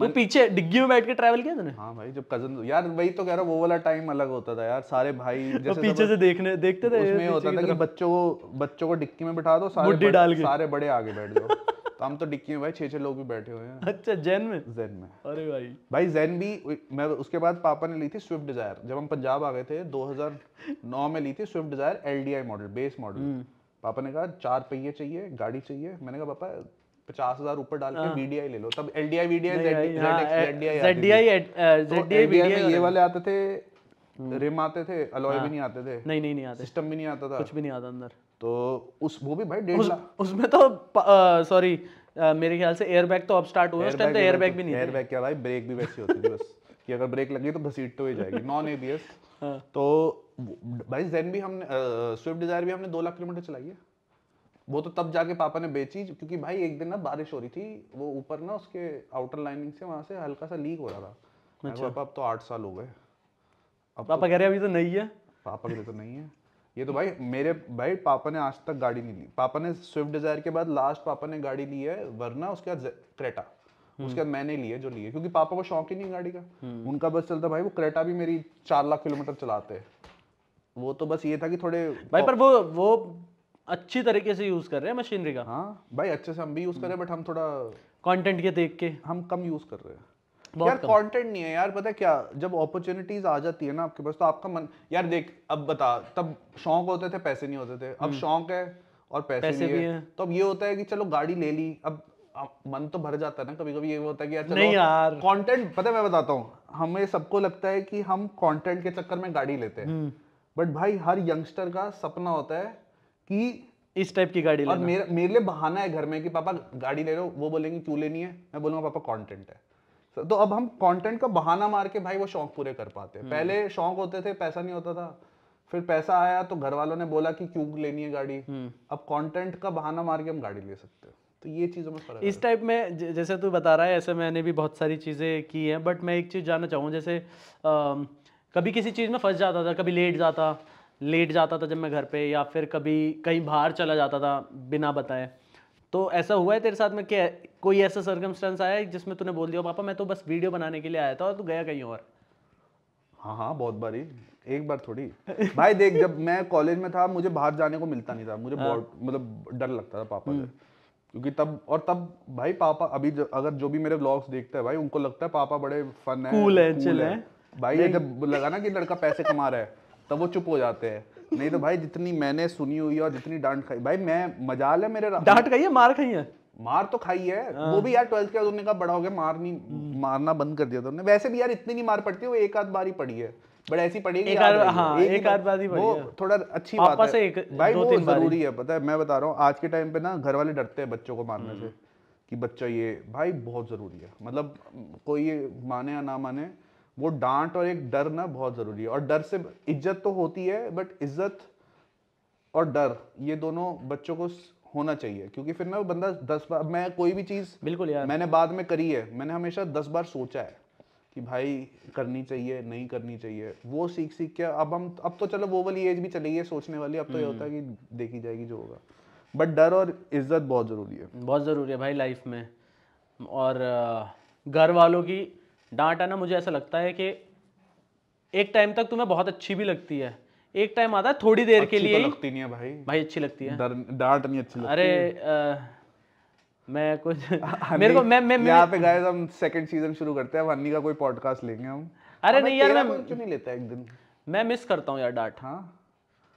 वो पीछे डिग्गी में बैठ के ट्रैवल किया तूने हाँ भाई जब कजन यार वही तो कह रहा वो वाला टाइम अलग होता था यार सारे भाई [laughs] जैसे तो पीछे से देखने देखते थे उसमें होता था कि बच्चों को बच्चों को डिग्गी में बिठा दो सारे डाल के सारे बड़े आगे बैठ जाओ [laughs] तो हम तो डिक्की में भाई छः छः लोग भी बैठे हुए हैं अच्छा जैन में जैन में अरे भाई भाई जैन भी मैं उसके बाद पापा ने ली थी स्विफ्ट डिजायर जब हम पंजाब आ गए थे 2009 में ली थी Swift Dzire L model base model पापा ने कहा चार पहिए चाहिए गाड़ी चाहिए मैंने कहा पापा पचास हजार ऊपर डाल के बीडीआई हाँ। ले लो तब एल डी आई बीडीआई ये वाले आते थे हम्म। रिम आते थे अलॉय हाँ। भी नहीं आते थे नहीं नहीं नहीं आते सिस्टम भी नहीं आता था कुछ भी नहीं आता अंदर तो उस वो भी भाई डेढ़ लाख उसमें तो सॉरी मेरे ख्याल से एयरबैग तो अब स्टार्ट हुआ उस टाइम तो एयरबैग भी तो नहीं एयरबैग क्या भाई ब्रेक भी वैसी होती थी बस [laughs] कि अगर ब्रेक लगी तो घसीट [laughs] हाँ। तो ही जाएगी नॉन एबीएस तो भाई जेन भी हमने स्विफ्ट डिजायर भी हमने दो लाख किलोमीटर चलाई है वो तो तब जाके पापा ने बेची क्योंकि भाई एक दिन ना बारिश हो रही थी वो ऊपर ना उसके आउटर लाइनिंग से वहाँ से हल्का सा लीक हो रहा था अच्छा। पापा अब तो आठ साल हो गए अब तो पापा तो, कह रहे अभी तो नहीं है पापा के लिए तो नहीं है ये तो भाई मेरे भाई पापा ने आज तक गाड़ी नहीं ली पापा ने स्विफ्ट डिजायर के बाद लास्ट पापा ने गाड़ी ली है वरना उसके बाद क्रेटा हम्म। उसके बाद मैंने लिए जो लिए क्योंकि पापा को शौक ही नहीं गाड़ी का हम्म। उनका बस चलता भाई वो क्रेटा भी मेरी चार लाख किलोमीटर चलाते हैं वो तो बस ये था कि थोड़े भाई पर वो वो अच्छी तरीके से यूज कर रहे हैं मशीनरी का हाँ भाई अच्छे से हम भी यूज कर रहे हैं बट हम थोड़ा कंटेंट के देख के हम कम यूज कर रहे हैं यार कंटेंट नहीं है यार पता है क्या जब अपॉर्चुनिटीज आ जाती है ना आपके पास तो आपका मन यार देख अब बता तब शौक होते थे पैसे नहीं होते थे अब हम्म। शौक है और पैसे, पैसे भी, भी है तो अब ये होता है कि चलो गाड़ी ले ली अब मन तो भर जाता है ना कभी कभी ये होता है कि यार चलो नहीं यार कंटेंट पता है मैं बताता हूँ हमें सबको लगता है कि हम कंटेंट के चक्कर में गाड़ी लेते हैं बट हम्म। भाई हर यंगस्टर का सपना होता है कि इस टाइप की गाड़ी और मेरे मेरे लिए बहाना है घर में कि पापा गाड़ी ले लो वो बोलेंगे क्यों लेनी है मैं बोलूंगा पापा कंटेंट है so, तो अब हम कंटेंट का बहाना मार के भाई वो शौक पूरे कर पाते हैं हम्म। पहले शौक होते थे पैसा नहीं होता था फिर पैसा आया तो घर वालों ने बोला कि क्यों लेनी है गाड़ी हम्म। अब कंटेंट का बहाना मार के हम गाड़ी ले सकते हैं तो ये चीज़ों में इस टाइप में जैसे तू बता रहा है ऐसे मैंने भी बहुत सारी चीज़ें की हैं बट मैं एक चीज़ जानना चाहूंगा जैसे कभी किसी चीज़ में फंस जाता था कभी लेट जाता लेट जाता था जब मैं घर पे या फिर कभी कहीं बाहर चला जाता था बिना बताए तो ऐसा हुआ है तेरे साथ में क्या कोई ऐसा सर्कमस्टेंस आया है जिसमें तूने बोल दिया पापा मैं तो बस वीडियो बनाने के लिए आया था और तू गया कहीं और हाँ हाँ बहुत बारी एक बार थोड़ी भाई देख जब मैं कॉलेज में था मुझे बाहर जाने को मिलता नहीं था मुझे हाँ। मतलब डर लगता था पापा से हम्म। क्योंकि तब और तब भाई पापा अभी जो, अगर जो भी मेरे ब्लॉग्स देखते हैं भाई उनको लगता है पापा बड़े फन है कूल है, है, है भाई ये जब लगा ना कि लड़का पैसे कमा रहा है तब वो चुप हो जाते हैं नहीं तो भाई जितनी मैंने सुनी हुई और जितनी डांट खाई भाई मैं मजाल है मेरे डांट खाई है मार खाई है मार तो खाई है हाँ। वो भी यार ट्वेल्थ के बाद उन्होंने कहा बड़ा हो गया मार नहीं मारना बंद कर दिया था वैसे भी यार इतनी नहीं मार पड़ती वो एक आध बार ही पड़ी है बट ऐसी पड़ी एक आध हाँ, एक, एक आध बार ही वो थोड़ा अच्छी बात है एक, भाई वो जरूरी है पता है मैं बता रहा हूँ आज के टाइम पे ना घर वाले डरते हैं बच्चों को मारने हम्म। से कि बच्चा ये भाई बहुत जरूरी है मतलब कोई माने या ना माने वो डांट और एक डर ना बहुत ज़रूरी है और डर से इज्जत तो होती है बट इज्जत और डर ये दोनों बच्चों को होना चाहिए क्योंकि फिर ना बंदा दस बार मैं कोई भी चीज़ बिल्कुल यार मैंने बाद में करी है मैंने हमेशा दस बार सोचा है कि भाई करनी चाहिए नहीं करनी चाहिए वो सीख सीख के अब हम अब तो चलो वो वाली एज भी चली है सोचने वाली अब तो ये होता है हम्म। कि देखी जाएगी जो होगा बट डर और इज्जत बहुत ज़रूरी है बहुत ज़रूरी है भाई लाइफ में और घर वालों की डांट आना मुझे ऐसा लगता है कि एक टाइम तक तुम्हें बहुत अच्छी भी लगती है एक टाइम आता है थोड़ी देर के तो लिए लगती नहीं है भाई भाई अच्छी लगती है डांट नहीं अच्छी लगती अरे मैं कुछ [laughs] हाँ, [laughs] मेरे को मैं मैं यहाँ पे गाइस हम सेकंड सीजन शुरू करते हैं हनी का कोई पॉडकास्ट लेंगे हम अरे नहीं यार मैं क्यों नहीं लेता एक दिन मैं मिस करता हूँ यार डांट हाँ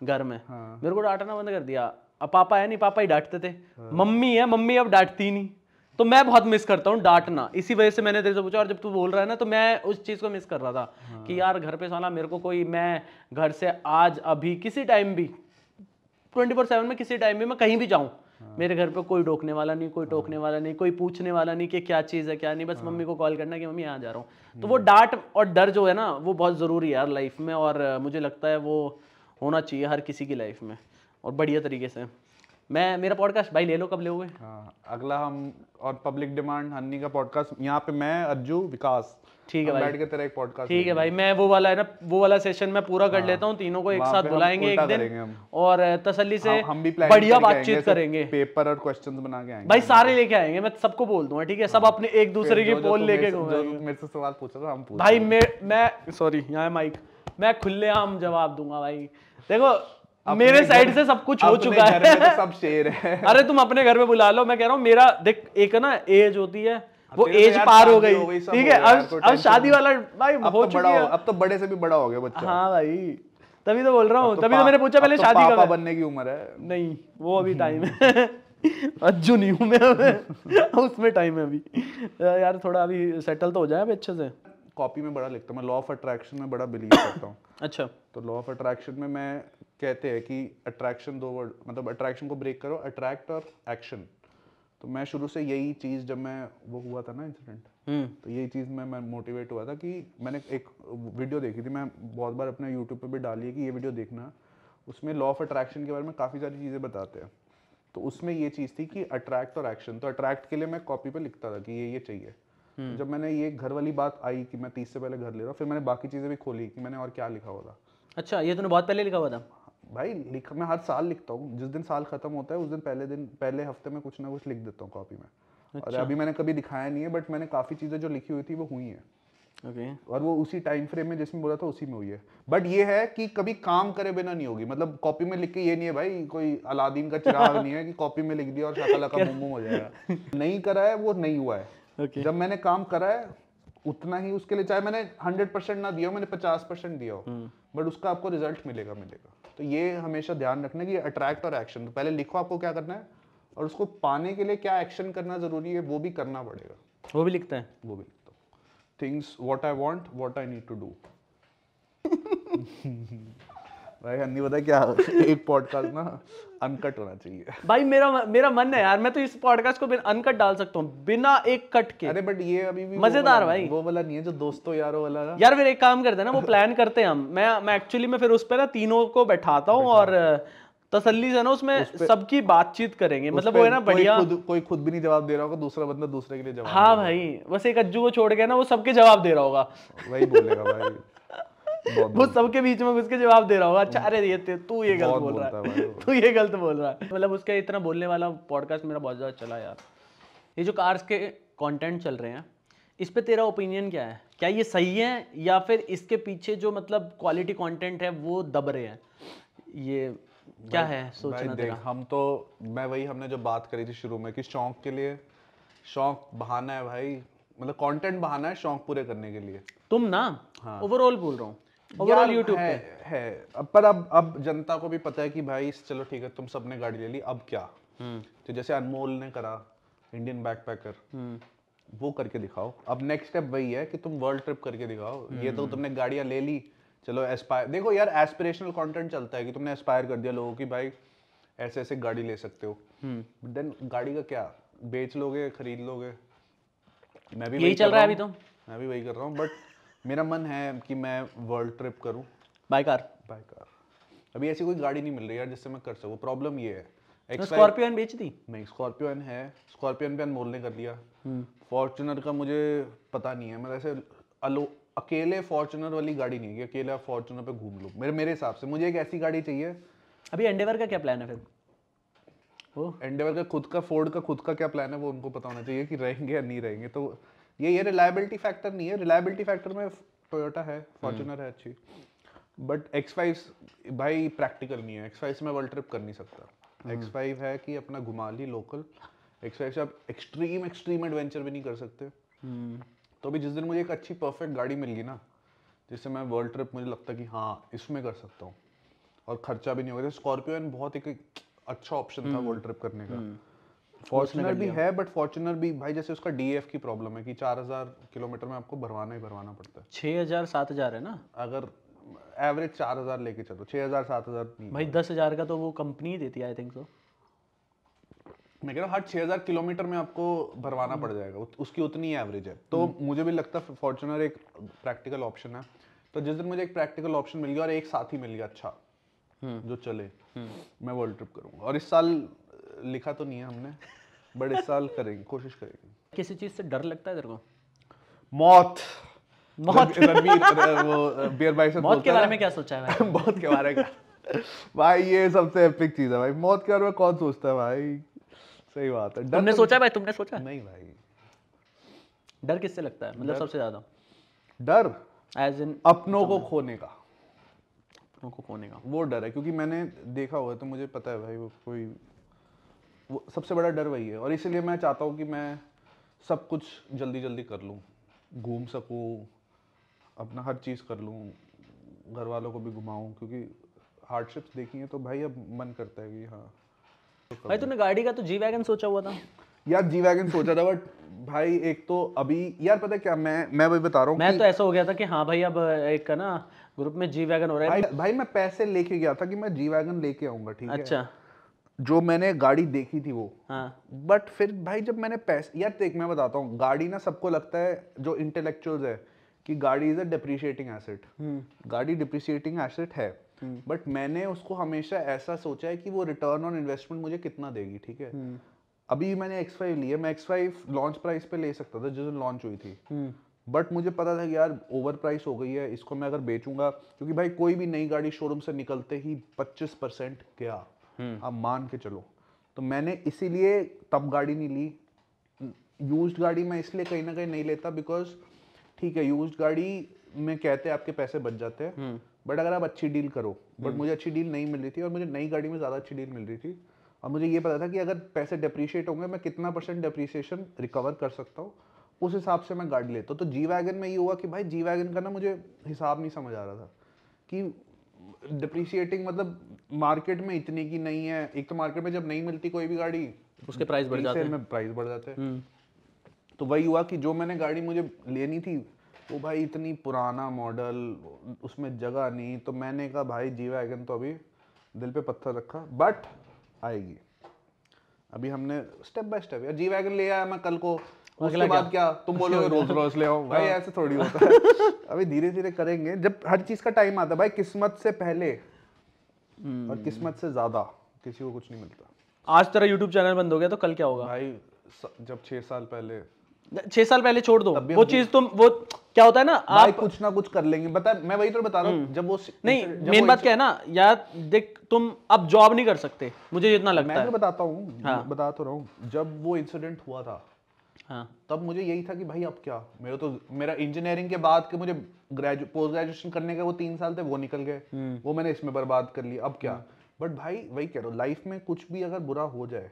घर में हाँ। मेरे को डांटना बंद कर दिया अब पापा है नहीं पापा ही डांटते थे हाँ। मम्मी है मम्मी अब डांटती नहीं तो मैं बहुत मिस करता हूँ डांटना इसी वजह से मैंने तेरे से पूछा और जब तू बोल रहा है ना तो मैं उस चीज़ को मिस कर रहा था हाँ। कि यार घर पे सोना मेरे को कोई मैं घर से आज अभी किसी टाइम भी ट्वेंटी फोर सेवन में किसी टाइम भी मैं कहीं भी जाऊँ हाँ। मेरे घर पे कोई रोकने वाला नहीं कोई टोकने हाँ। वाला नहीं कोई पूछने वाला नहीं कि क्या चीज़ है क्या नहीं बस हाँ। मम्मी को कॉल करना कि मम्मी यहाँ जा रहा हूँ तो वो हम्म। डांट और डर जो है ना वो बहुत ज़रूरी है यार लाइफ में और मुझे लगता है वो होना चाहिए हर किसी की लाइफ में और बढ़िया तरीके से मैं मेरा पॉडकास्ट भाई ले लो कब लोगे हाँ अगला हम और पब्लिक डिमांड हन्नी का पॉडकास्ट यहाँ पे मैं अज्जू विकास ठीक है भाई बैठ के तेरा एक पॉडकास्ट ठीक है भाई मैं वो वाला है ना वो वाला सेशन मैं पूरा कर हाँ। लेता हूँ तीनों को एक साथ बुलाएंगे एक दिन और तसल्ली से हाँ, हम भी बढ़िया बातचीत करेंगे पेपर और क्वेश्चन बना के आएंगे भाई सारे लेके आएंगे मैं सबको बोल दूंगा ठीक है सब हाँ। अपने एक दूसरे की बोल लेके मेरे से सवाल पूछा था हम भाई मैं सॉरी यहाँ माइक मैं खुलेआम जवाब दूंगा भाई देखो मेरे साइड से सब कुछ हो चुका तो है तो सब शेर है [laughs] अरे तुम अपने घर में बुला लो मैं कह रहा हूँ मेरा देख एक ना एज होती है वो एज तो पार हो गई ठीक है अब अब शादी वाला भाई हो तो चुका है अब तो बड़े से भी बड़ा हो गया बच्चा हाँ भाई तभी तो बोल रहा हूँ तभी तो मैंने पूछा पहले शादी का बनने की उम्र है नहीं वो अभी टाइम [laughs] है अज्जू नहीं हूँ मैं [laughs] उसमें टाइम है अभी यार थोड़ा अभी सेटल तो हो जाए अभी अच्छे से कॉपी में बड़ा लिखता हूँ मैं लॉ ऑफ अट्रैक्शन में बड़ा बिलीव करता हूँ [coughs] अच्छा तो लॉ ऑफ अट्रैक्शन में मैं कहते हैं कि अट्रैक्शन दो वर्ड मतलब अट्रैक्शन को ब्रेक करो अट्रैक्ट और एक्शन तो मैं शुरू से यही चीज़ जब मैं वो हुआ था ना इंसिडेंट हम्म। तो यही चीज़ में मैं मोटिवेट हुआ था कि मैंने एक वीडियो देखी थी मैं बहुत बार अपने यूट्यूब पर भी डाली है कि ये वीडियो देखना उसमें लॉ ऑफ अट्रैक्शन के बारे में काफ़ी सारी चीज़ें बताते हैं तो उसमें ये चीज़ थी कि अट्रैक्ट और एक्शन तो अट्रैक्ट के लिए मैं कॉपी पर लिखता था कि ये ये चाहिए तो जब मैंने ये घर वाली बात आई कि मैं तीस से पहले घर ले रहा हूँ फिर मैंने बाकी चीज़ें भी खोली कि मैंने और क्या लिखा हुआ था अच्छा ये तूने बहुत पहले लिखा हुआ था भाई लिख मैं हर साल लिखता हूँ जिस दिन साल खत्म होता है उस दिन पहले दिन पहले हफ्ते में कुछ ना कुछ लिख देता हूँ कॉपी में अच्छा। और अभी मैंने कभी दिखाया नहीं है बट मैंने काफ़ी चीज़ें जो लिखी हुई थी वो हुई हैं okay. और वो उसी टाइम फ्रेम में जिसमें बोला था उसी में हुई है बट ये है कि कभी काम करे बिना नहीं होगी मतलब कॉपी में लिख के ये नहीं है भाई कोई अलादीन का चिराग नहीं है कि कॉपी में लिख दिया और शकला का मुमू हो जाएगा नहीं करा है वो नहीं हुआ है okay. जब मैंने काम करा है उतना ही उसके लिए चाहे मैंने हंड्रेड परसेंट ना दिया मैंने पचास परसेंट दिया हो बट हम्म। उसका आपको रिजल्ट मिलेगा मिलेगा तो ये हमेशा ध्यान रखना कि अट्रैक्ट और एक्शन तो पहले लिखो आपको क्या करना है और उसको पाने के लिए क्या एक्शन करना ज़रूरी है वो भी करना पड़ेगा वो भी लिखते हैं वो भी लिखता हूँ things what I want what I need to do भाई पता क्या [laughs] एक पॉडकास्ट ना अनकट होना चाहिए भाई मेरा मेरा मन है यार मैं तो इस पॉडकास्ट को अनकट डाल सकता हूँ बिना एक कट के अरे बट ये अभी भी मजेदार भाई वो वाला नहीं है जो दोस्तों यारों वाला यार फिर एक काम करते हैं ना वो प्लान करते हैं हम मैं मैं एक्चुअली मैं फिर उस पर ना तीनों को बैठाता हूँ और तसल्ली से ना उसमें सबकी बातचीत करेंगे मतलब वो है ना बढ़िया कोई खुद, कोई खुद भी नहीं जवाब दे रहा होगा दूसरा बंदा दूसरे के लिए जवाब हाँ भाई बस एक अज्जू को छोड़ के ना वो सबके जवाब दे रहा होगा वही बोलेगा भाई [laughs] वो सबके बीच में घुस के जवाब दे रहा होगा अच्छा अरे ये तो- तू ये गलत बोल रहा है [laughs] तू ये गलत बोल रहा है मतलब उसका इतना बोलने वाला पॉडकास्ट मेरा बहुत ज़्यादा चला यार ये जो कार्स के कंटेंट चल रहे हैं इस पे तेरा ओपिनियन क्या है क्या ये सही है या फिर इसके पीछे जो मतलब क्वालिटी कंटेंट है वो दब रहे हैं ये क्या है सोचना देख हम तो मैं वही हमने जो बात करी थी शुरू में कि शौक के लिए शौक बहाना है भाई मतलब कंटेंट बहाना है शौक पूरे करने के लिए तुम ना ओवरऑल हाँ. बोल रहा हूँ ओवरऑल यूट्यूब है, है अब पर अब अब जनता को भी पता है कि भाई चलो ठीक है तुम सबने गाड़ी ले ली अब क्या हम्म। तो जैसे अनमोल ने करा इंडियन बैकपैकर हम्म। वो करके दिखाओ अब नेक्स्ट स्टेप वही है कि तुम वर्ल्ड ट्रिप करके दिखाओ ये तो हम्म। तुमने गाड़ियां ले ली चलो एस्पायर देखो यार एस्पिरेशनल कंटेंट चलता है कि तुमने एस्पायर कर दिया लोगों की भाई ऐसे ऐसे गाड़ी ले सकते हो देन गाड़ी का क्या बेच लोगे खरीद लोगे मैं भी यही चल रहा है अभी तो मैं भी वही कर रहा हूँ बट मेरा मन है कि मैं वर्ल्ड ट्रिप करूँ बाय कार बाय कार अभी ऐसी कोई गाड़ी नहीं मिल रही यार जिससे मैं कर सकूँ प्रॉब्लम ये है स्कॉर्पियन बेच दी नहीं स्कॉर्पियन है स्कॉर्पियन पे अनमोल ने कर दिया फॉर्चुनर हम्म। का मुझे पता नहीं है मैं ऐसे अलो अकेले फॉर्चुनर वाली गाड़ी नहीं है कि अकेले फॉर्चुनर पे घूम लो मेरे मेरे हिसाब से मुझे एक ऐसी गाड़ी चाहिए अभी एंडेवर का क्या प्लान है फिर एंडेवर का खुद का फोर्ड का खुद का क्या प्लान है वो उनको पता होना चाहिए कि रहेंगे या नहीं रहेंगे तो ये ये रिलायबिलिटी फैक्टर नहीं है रिलायबिलिटी फैक्टर में टोयोटा है फॉर्चुनर है अच्छी बट एक्स फाइव भाई प्रैक्टिकल नहीं है एक्स फाइव से मैं वर्ल्ड ट्रिप कर नहीं सकता एक्स हम्म। फाइव है कि अपना घुमा ली लोकल एक्स फाइव से आप एक्सट्रीम एक्सट्रीम एडवेंचर भी नहीं कर सकते हम्म। तो अभी जिस दिन मुझे एक अच्छी परफेक्ट गाड़ी मिल गई ना जिससे मैं वर्ल्ड ट्रिप मुझे लगता कि हाँ इसमें कर सकता हूँ और खर्चा भी नहीं होगा स्कॉर्पियो बहुत एक अच्छा ऑप्शन था वर्ल्ड हम्म। ट्रिप करने का फॉर्चुनर भी है बट फॉर्चुनर भी भाई जैसे उसका डीएफ की प्रॉब्लम है कि चार हजार किलोमीटर में आपको भरवाना ही भरवाना पड़ता है छह हजार सात हजार है ना अगर एवरेज चार हजार लेके चलो छह हजार सात हजार भाई दस हजार का तो वो कंपनी देती है आई थिंक सो मैं कह रहा हूँ हर 6000 किलोमीटर में आपको भरवाना पड़ जाएगा उसकी उतनी एवरेज है तो हम्म। मुझे भी लगता है फॉर्चुनर एक प्रैक्टिकल ऑप्शन है तो जिस दिन मुझे एक प्रैक्टिकल ऑप्शन मिल गया और एक साथी मिल गया अच्छा हम्म। जो चले हम्म। मैं वर्ल्ड ट्रिप करूंगा और इस साल लिखा तो नहीं है हमने बट इस साल करेंगे कोशिश करेंगे किसी चीज़ से डर लगता है तेरे को मौत मौत रणवीर वो बियर बाइक से मौत के बारे में क्या सोचा है भाई [laughs] मौत के बारे का भाई ये सबसे एपिक चीज़ है भाई मौत के बारे में कौन सोचता है भाई सही बात है डर तुमने तो सोचा भाई तुमने सोचा नहीं भाई डर किससे लगता है मतलब सबसे ज़्यादा डर एज इन अपनों को खोने का अपनों को खोने का वो डर है क्योंकि मैंने देखा हुआ है तो मुझे पता है भाई वो कोई सबसे बड़ा डर वही है और इसीलिए मैं चाहता हूँ कि मैं सब कुछ जल्दी जल्दी कर लूँ घूम सकूँ अपना हर चीज़ कर लूँ घर वालों को भी घुमाऊँ क्योंकि हार्डशिप्स देखी हैं तो भाई अब मन करता है कि हाँ तो भाई तूने गाड़ी का तो जी वैगन सोचा हुआ था यार जी वैगन सोचा था बट भाई एक तो अभी यार पता क्या मैं मैं वही बता रहा हूँ मैं तो ऐसा हो गया था कि हाँ भाई अब एक का ना ग्रुप में जी वैगन हो रहा है भाई, भाई मैं पैसे लेके गया था कि मैं जी वैगन लेके आऊंगा ठीक है अच्छा जो मैंने गाड़ी देखी थी वो हाँ. बट फिर भाई जब मैंने पैसे यार देख मैं बताता हूँ गाड़ी ना सबको लगता है जो इंटेलेक्चुअल है कि गाड़ी इज अ डिप्रिशिएटिंग एसेट गाड़ी डिप्रिशिएटिंग एसेट है बट हम्म। मैंने उसको हमेशा ऐसा सोचा है कि वो रिटर्न ऑन इन्वेस्टमेंट मुझे कितना देगी ठीक है हम्म। अभी मैंने एक्स फाइव लिया है मैं एक्स फाइव लॉन्च प्राइस पे ले सकता था जिस लॉन्च हुई थी बट हम्म। मुझे पता था कि यार ओवर प्राइस हो गई है इसको मैं अगर बेचूंगा क्योंकि भाई कोई भी नई गाड़ी शोरूम से निकलते ही पच्चीस परसेंट गया हम्म। आप मान के चलो तो मैंने इसीलिए तब गाड़ी नहीं ली यूज गाड़ी मैं इसलिए कहीं ना कहीं नहीं लेता बिकॉज ठीक है यूज गाड़ी में कहते हैं आपके पैसे बच जाते हैं बट हम्म। अगर आप अच्छी डील करो बट हम्म। मुझे अच्छी डील नहीं मिल रही थी और मुझे नई गाड़ी में ज़्यादा अच्छी डील मिल रही थी और मुझे ये पता था कि अगर पैसे डिप्रीशिएट होंगे मैं कितना परसेंट डिप्रीशिएशन रिकवर कर सकता हूँ उस हिसाब से मैं गाड़ी लेता तो जी वैगन में ये हुआ कि भाई जी वैगन का ना मुझे हिसाब नहीं समझ आ रहा था कि डिप्रिशिएटिंग मतलब मार्केट में इतनी की नहीं है एक तो मार्केट में जब नहीं मिलती कोई भी गाड़ी उसके प्राइस बढ़ जाते हैं प्राइस बढ़ जाते हैं तो वही हुआ कि जो मैंने गाड़ी मुझे लेनी थी वो भाई इतनी पुराना मॉडल उसमें जगह नहीं तो मैंने कहा भाई जी वैगन तो अभी दिल पे पत्थर रखा बट आएगी अभी हमने स्टेप बाय स्टेप यार जी वैगन ले आया मैं कल को उसके बाद क्या तुम बोलोगे [laughs] रोल्स रॉयस ले आओ भाई हाँ। ऐसे थोड़ी होता है [laughs] अभी धीरे धीरे करेंगे जब हर चीज का टाइम आता है भाई किस्मत से पहले हम्म। और किस्मत से ज्यादा किसी को कुछ नहीं मिलता आज तेरा चैनल बंद हो गया तो कल क्या होगा भाई जब छह साल पहले छह साल पहले छोड़ दो वो चीज तुम वो क्या होता है ना आप कुछ ना कुछ कर लेंगे बता मैं वही तो बता रहा हूँ हम्म। जब वो नहीं मेन बात क्या है ना यार देख तुम अब जॉब नहीं कर सकते मुझे जितना लगता मैं है तो बताता हूँ हाँ। बता तो रहा हूँ जब वो इंसिडेंट हुआ था हाँ तब मुझे यही था कि भाई अब क्या मेरा तो मेरा इंजीनियरिंग के बाद के मुझे ग्रेजु पोस्ट ग्रेजुएशन करने के वो तीन साल थे वो निकल गए हम्म। वो मैंने इसमें बर्बाद कर लिया अब क्या बट हम्म। भाई वही कह रहा हूँ लाइफ में कुछ भी अगर बुरा हो जाए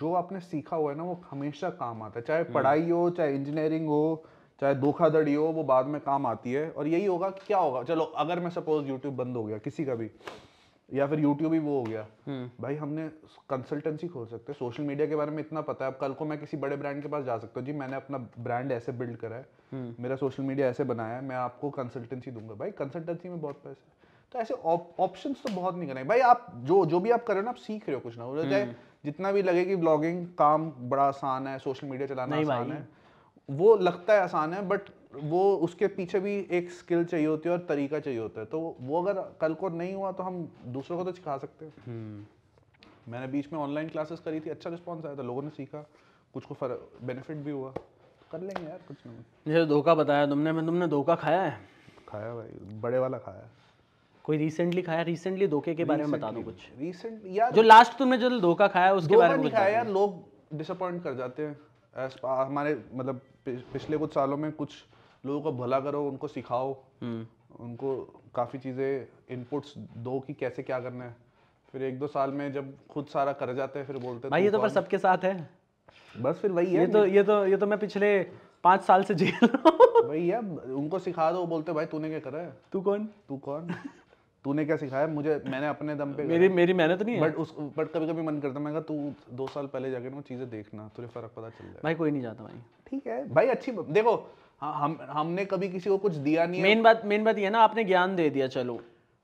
जो आपने सीखा हुआ है ना वो हमेशा काम आता है चाहे हम्म। पढ़ाई हो चाहे इंजीनियरिंग हो चाहे धोखाधड़ी हो वो बाद में काम आती है और यही होगा क्या होगा चलो अगर मैं सपोज यूट्यूब बंद हो गया किसी का भी या फिर यूट्यूब ही वो हो गया हम्म। भाई हमने कंसल्टेंसी खोल सकते हैं सोशल मीडिया के बारे में इतना पता है अब कल को मैं किसी बड़े ब्रांड के पास जा सकता हूँ जी मैंने अपना ब्रांड ऐसे बिल्ड करा है हम्म। मेरा सोशल मीडिया ऐसे बनाया है मैं आपको कंसल्टेंसी दूंगा भाई कंसल्टेंसी में बहुत पैसा तो ऐसे ऑप्शन तो बहुत नहीं करें भाई आप जो जो भी आप कर रहे हो ना आप सीख रहे हो कुछ ना हो हम्म। चाहे जितना भी लगे कि ब्लॉगिंग काम बड़ा आसान है सोशल मीडिया चलाना आसान है वो लगता है आसान है बट वो उसके पीछे भी एक स्किल चाहिए होती है और तरीका चाहिए होता है तो वो अगर कल को नहीं हुआ तो हम दूसरों को तो सिखा सकते हैं हम्म। मैंने बीच में ऑनलाइन क्लासेस करी थी अच्छा रिस्पॉन्स आया था लोगों ने सीखा कुछ को फर्क बेनिफिट भी हुआ कर लेंगे यार कुछ ना जैसे धोखा बताया तुमने मैं तुमने धोखा खाया है खाया भाई बड़े वाला खाया कोई रिसेंटली खाया रिसेंटली धोखे के बारे में बता दो कुछ रिसेंट यार जो लास्ट तुमने जो धोखा खाया उसके बारे में खाया यार लोग डिसअपॉइंट कर जाते हैं हमारे मतलब पिछले कुछ सालों में कुछ लोगों का भला करो उनको सिखाओ हम्म। उनको काफ़ी चीज़ें इनपुट्स दो कि कैसे क्या करना है फिर एक दो साल में जब खुद सारा कर जाते हैं फिर बोलते हैं भाई ये तो पर सबके साथ है बस फिर वही है ये तो ये तो ये तो मैं पिछले पाँच साल से जी वही है उनको सिखा दो बोलते भाई तूने क्या करा है तू कौन तू कौन तूने क्या सिखाया मुझे मैंने अपने दम पे मेरी मेरी मेहनत तो नहीं बट उस बट कभी कभी मन करता मैं तू दो साल पहले जाके ना चीज़ें देखना तुझे फर्क पता चल जाए भाई कोई नहीं जाता भाई ठीक है भाई अच्छी देखो हाँ, हम हमने कभी किसी को कुछ दिया नहीं मेन बात मेन बात ये ना आपने ज्ञान दे दिया चलो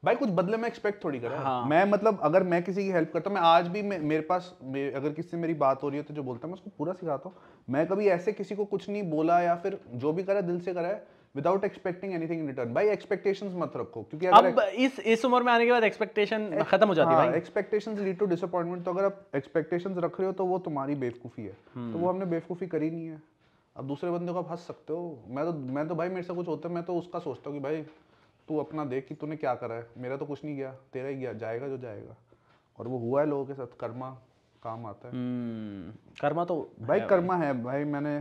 भाई कुछ बदले में एक्सपेक्ट थोड़ी करा हाँ। मैं मतलब अगर मैं किसी की हेल्प करता हूँ मैं आज भी मे, मेरे पास मे, अगर किसी से मेरी बात हो रही हो तो जो बोलता है मैं उसको पूरा सिखाता हूँ मैं कभी ऐसे किसी को कुछ नहीं बोला या फिर जो भी करा दिल से करा है without expecting anything in return भाई एक्सपेक्टेशन मत रखो क्योंकि अब इस इस उम्र में आने के बाद एक्सपेक्टेशन खत्म हो जाती है हाँ, भाई एक्सपेक्टेशंस लीड टू डिसअपॉइंटमेंट तो अगर आप एक्सपेक्टेशंस रख रहे हो तो वो तुम्हारी बेवकूफी है हम्म। तो वो हमने बेवकूफी करी नहीं है अब दूसरे बंदे को आप हंस सकते हो मैं तो मैं तो भाई मेरे से कुछ होता है मैं तो उसका सोचता हूँ कि भाई तू अपना देख कि तूने क्या करा है मेरा तो कुछ नहीं गया तेरा ही गया जाएगा जो जाएगा और वो हुआ है लोगों के साथ कर्मा काम आता है हम्म, कर्मा तो भाई कर्मा है भाई मैंने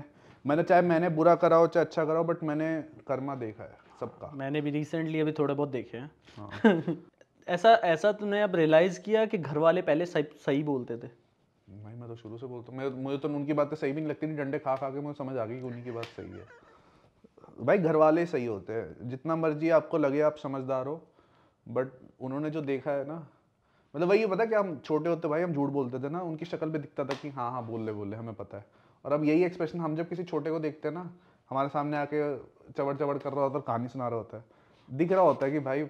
मैंने चाहे मैंने बुरा करा हो चाहे अच्छा करा हो बट मैंने कर्मा देखा है सबका मैंने भी रिसेंटली अभी थोड़े बहुत देखे हैं हाँ। [laughs] ऐसा ऐसा तुमने अब रियलाइज किया कि घर वाले पहले सही सही बोलते थे भाई मैं तो शुरू से बोलता हूँ मुझे तो उनकी बातें सही भी नहीं लगती नहीं डंडे खा खा के मुझे समझ आ गई कि उनकी बात सही है भाई घर वाले सही होते हैं जितना मर्जी आपको लगे आप समझदार हो बट उन्होंने जो देखा है ना मतलब वही पता कि हम छोटे होते भाई हम झूठ बोलते थे ना उनकी शक्ल पे दिखता था कि हाँ हाँ बोल ले बोल ले हमें पता है और अब यही एक्सप्रेशन हम जब किसी छोटे को देखते हैं ना हमारे सामने आके चबड़ चबड़ कर रहा होता है और कहानी सुना रहा होता है दिख रहा होता है कि भाई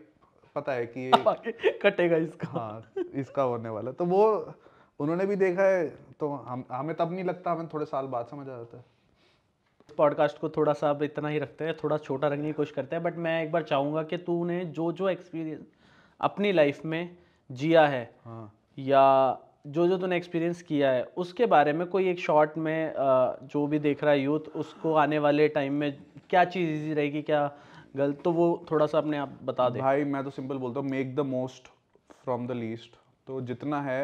पता है कि ये [laughs] कटेगा इसका हाँ इसका होने वाला तो वो उन्होंने भी देखा है तो हम हमें तब नहीं लगता हमें थोड़े साल बाद समझ आ जाता है पॉडकास्ट को थोड़ा सा अब इतना ही रखते हैं थोड़ा छोटा रखने की कोशिश करते हैं बट मैं एक बार चाहूँगा कि तू ने जो जो एक्सपीरियंस अपनी लाइफ में जिया है हाँ। या जो जो तूने एक्सपीरियंस किया है उसके बारे में कोई एक शॉर्ट में जो भी देख रहा है यूथ उसको आने वाले टाइम में क्या चीज़ ईजी रहेगी क्या गलत तो वो थोड़ा सा अपने आप बता दे भाई मैं तो सिंपल बोलता हूँ make the most from the least तो जितना है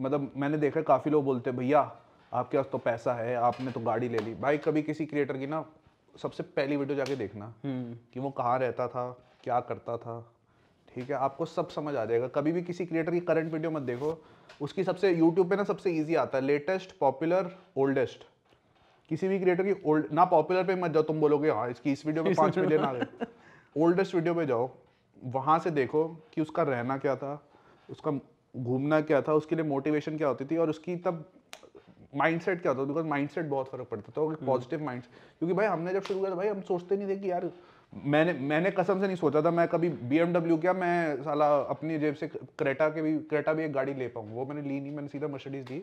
मतलब मैंने देखा काफ़ी लोग बोलते हैं भैया आपके पास तो पैसा है आपने तो गाड़ी ले ली भाई कभी किसी क्रिएटर की ना सबसे पहली वीडियो जाके देखना हम्म। कि वो कहाँ रहता था क्या करता था ठीक है आपको सब समझ आ जाएगा कभी भी किसी क्रिएटर की करंट वीडियो मत देखो उसकी सबसे यूट्यूब पे ना सबसे ईजी आता है लेटेस्ट पॉपुलर ओल्डेस्ट किसी भी क्रिएटर की ओल्ड ना पॉपुलर पे मत जाओ तुम बोलोगे हाँ इसकी इस वीडियो में पाँच मिलियन आ गए ओल्डेस्ट वीडियो पे जाओ वहाँ से देखो कि उसका रहना क्या था उसका घूमना क्या था उसके लिए मोटिवेशन क्या होती थी और उसकी तब माइंडसेट क्या होता था बिकॉज माइंडसेट बहुत फर्क पड़ता था पॉजिटिव माइंड हम्म। क्योंकि भाई हमने जब शुरू किया था भाई हम सोचते नहीं थे कि यार मैंने मैंने कसम से नहीं सोचा था मैं कभी बी एमडब्ल्यू क्या मैं साला अपनी जेब से क्रेटा के भी क्रेटा भी एक गाड़ी ले पाऊँ वो मैंने ली नहीं मैंने सीधा मर्सिडीज दी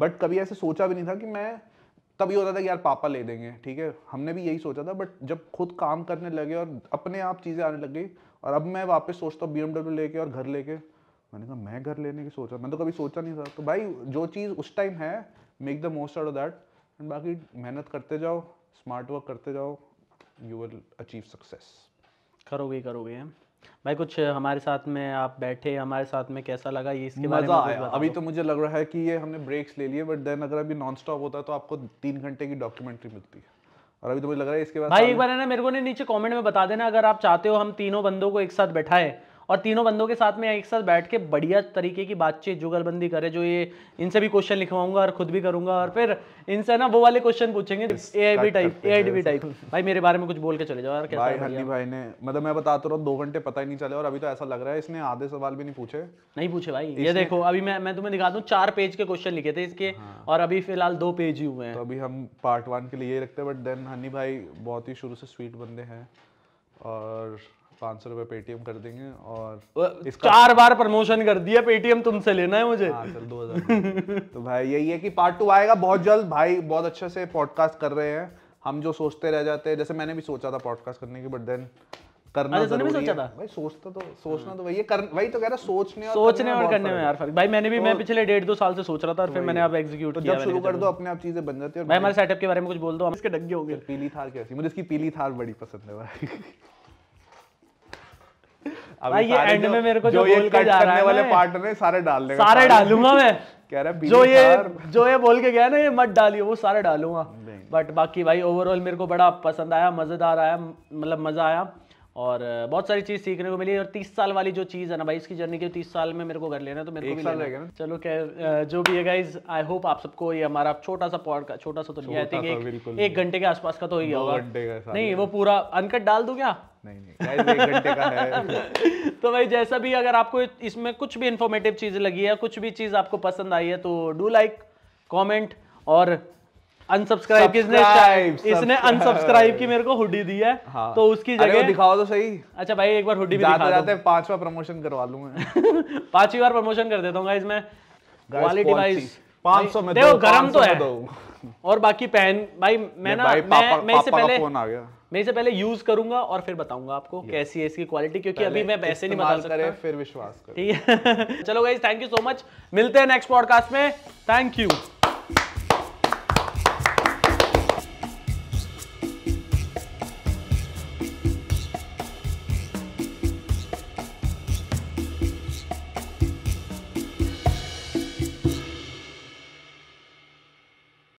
बट कभी ऐसे सोचा भी नहीं था कि मैं तब होता था कि यार पापा ले देंगे ठीक है हमने भी यही सोचा था बट जब खुद काम करने लगे और अपने आप चीज़ें आने लग गई और अब मैं वापस सोचता हूँ बी लेके और घर लेके मैंने कहा मैं घर लेने की सोचा मैं तो कभी सोचा नहीं था तो भाई जो चीज़ उस टाइम है make the most out of that and बाकी मेहनत करते जाओ स्मार्ट वर्क करते जाओ यू विल अचीव सक्सेस करोगे करोगे भाई कुछ हमारे साथ में आप बैठे हमारे साथ में कैसा लगा ये इसके बारे में आया अभी तो मुझे लग रहा है कि ये हमने ब्रेक्स ले लिए बट देन अगर अभी नॉन स्टॉप होता तो आपको तीन घंटे की डॉक्यूमेंट्री मिलती है और अभी तो मुझे लग रहा है इसके बाद भाई एक बार है ना मेरे को ने नीचे कमेंट में बता देना अगर आप चाहते हो हम तीनों बंदों को एक साथ बैठाए और तीनों बंदों के साथ में एक साथ बैठ के बढ़िया तरीके की बातचीत जुगलबंदी करे जो ये इनसे भी क्वेश्चन लिखवाऊंगा और खुद भी करूंगा और फिर इनसे ना वो वाले क्वेश्चन पूछेंगे ए I type A I type भाई मेरे बारे में कुछ बोल के चले जाओ यार भाई भाई ने मतलब मैं बताता तो रहा दो घंटे पता ही नहीं चले और अभी तो ऐसा लग रहा है इसने आधे सवाल भी नहीं पूछे नहीं पूछे भाई ये देखो अभी मैं मैं तुम्हें दिखा दूँ चार पेज के क्वेश्चन लिखे थे इसके हाँ। और अभी फिलहाल दो पेज ही हुए हैं तो अभी हम पार्ट वन के लिए रखते हैं बट देन हनी भाई बहुत ही शुरू से स्वीट बंदे हैं और पांच सौ रुपए पेटीएम कर देंगे और चार बार प्रमोशन कर दिया पेटीएम तुमसे लेना है मुझे हाँ दो हज़ार [laughs] तो भाई यही है कि पार्ट टू आएगा बहुत जल्द भाई बहुत अच्छे से पॉडकास्ट कर रहे हैं हम जो सोचते रह जाते हैं जैसे मैंने भी सोचा था पॉडकास्ट करने की बट देन करना अच्छा, जरूरी सोचा था भाई सोचता तो सोचना तो वही कर वही तो कह रहा सोचने और बारे में कुछ बोल दो हम पीली थार कैसी मुझे इसकी पीली थार बड़ी पसंद है [laughs] भाई ये एंड में मेरे को जो, जो जा रहा है वाले पार्टनर है सारे डाल देगा सारे डालूंगा मैं [laughs] कह रहा है जो ये जो ये बोल के गया ना ये मत डालियो वो सारे डालूंगा बट बाकी भाई ओवरऑल मेरे को बड़ा पसंद आया मजेदार आया मतलब मजा आया और बहुत सारी चीज़ सीखने को मिली और तीस साल वाली जो चीज़ है ना भाई इसकी जर्नी की तीस साल में मेरे को घर लेना तो मेरे को भी साल लेना चलो क्या जो भी है गाइज आई होप आप सबको ये हमारा छोटा सा पॉड का छोटा सा तो नहीं आई थिंक एक घंटे के आसपास का तो ही होगा नहीं वो पूरा अनकट डाल दू क्या नहीं नहीं का है [laughs] तो भाई जैसा भी अगर आपको इसमें कुछ भी इंफॉर्मेटिव चीज़ लगी है कुछ भी चीज़ आपको पसंद आई है तो डू लाइक कमेंट और अनसब्सक्राइब किसने इसने अनसब्सक्राइब की मेरे को हुडी दी है हाँ। तो उसकी जगह दिखाओ तो सही अच्छा भाई एक बार हुडी भी दिखा जाते पांचवा प्रमोशन करवा लू मैं [laughs] पांचवी बार प्रमोशन कर देता हूँ इसमें मैं क्वालिटी वाइज 500 में देखो गरम तो है और बाकी पहन भाई मैं ना मैं मैं इससे पहले फोन आ गया मैं इसे पहले यूज करूंगा और फिर बताऊंगा आपको कैसी है इसकी क्वालिटी क्योंकि अभी मैं पैसे नहीं बता सकता फिर विश्वास ठीक है [laughs] चलो guys thank you so much मिलते हैं नेक्स्ट पॉडकास्ट में थैंक यू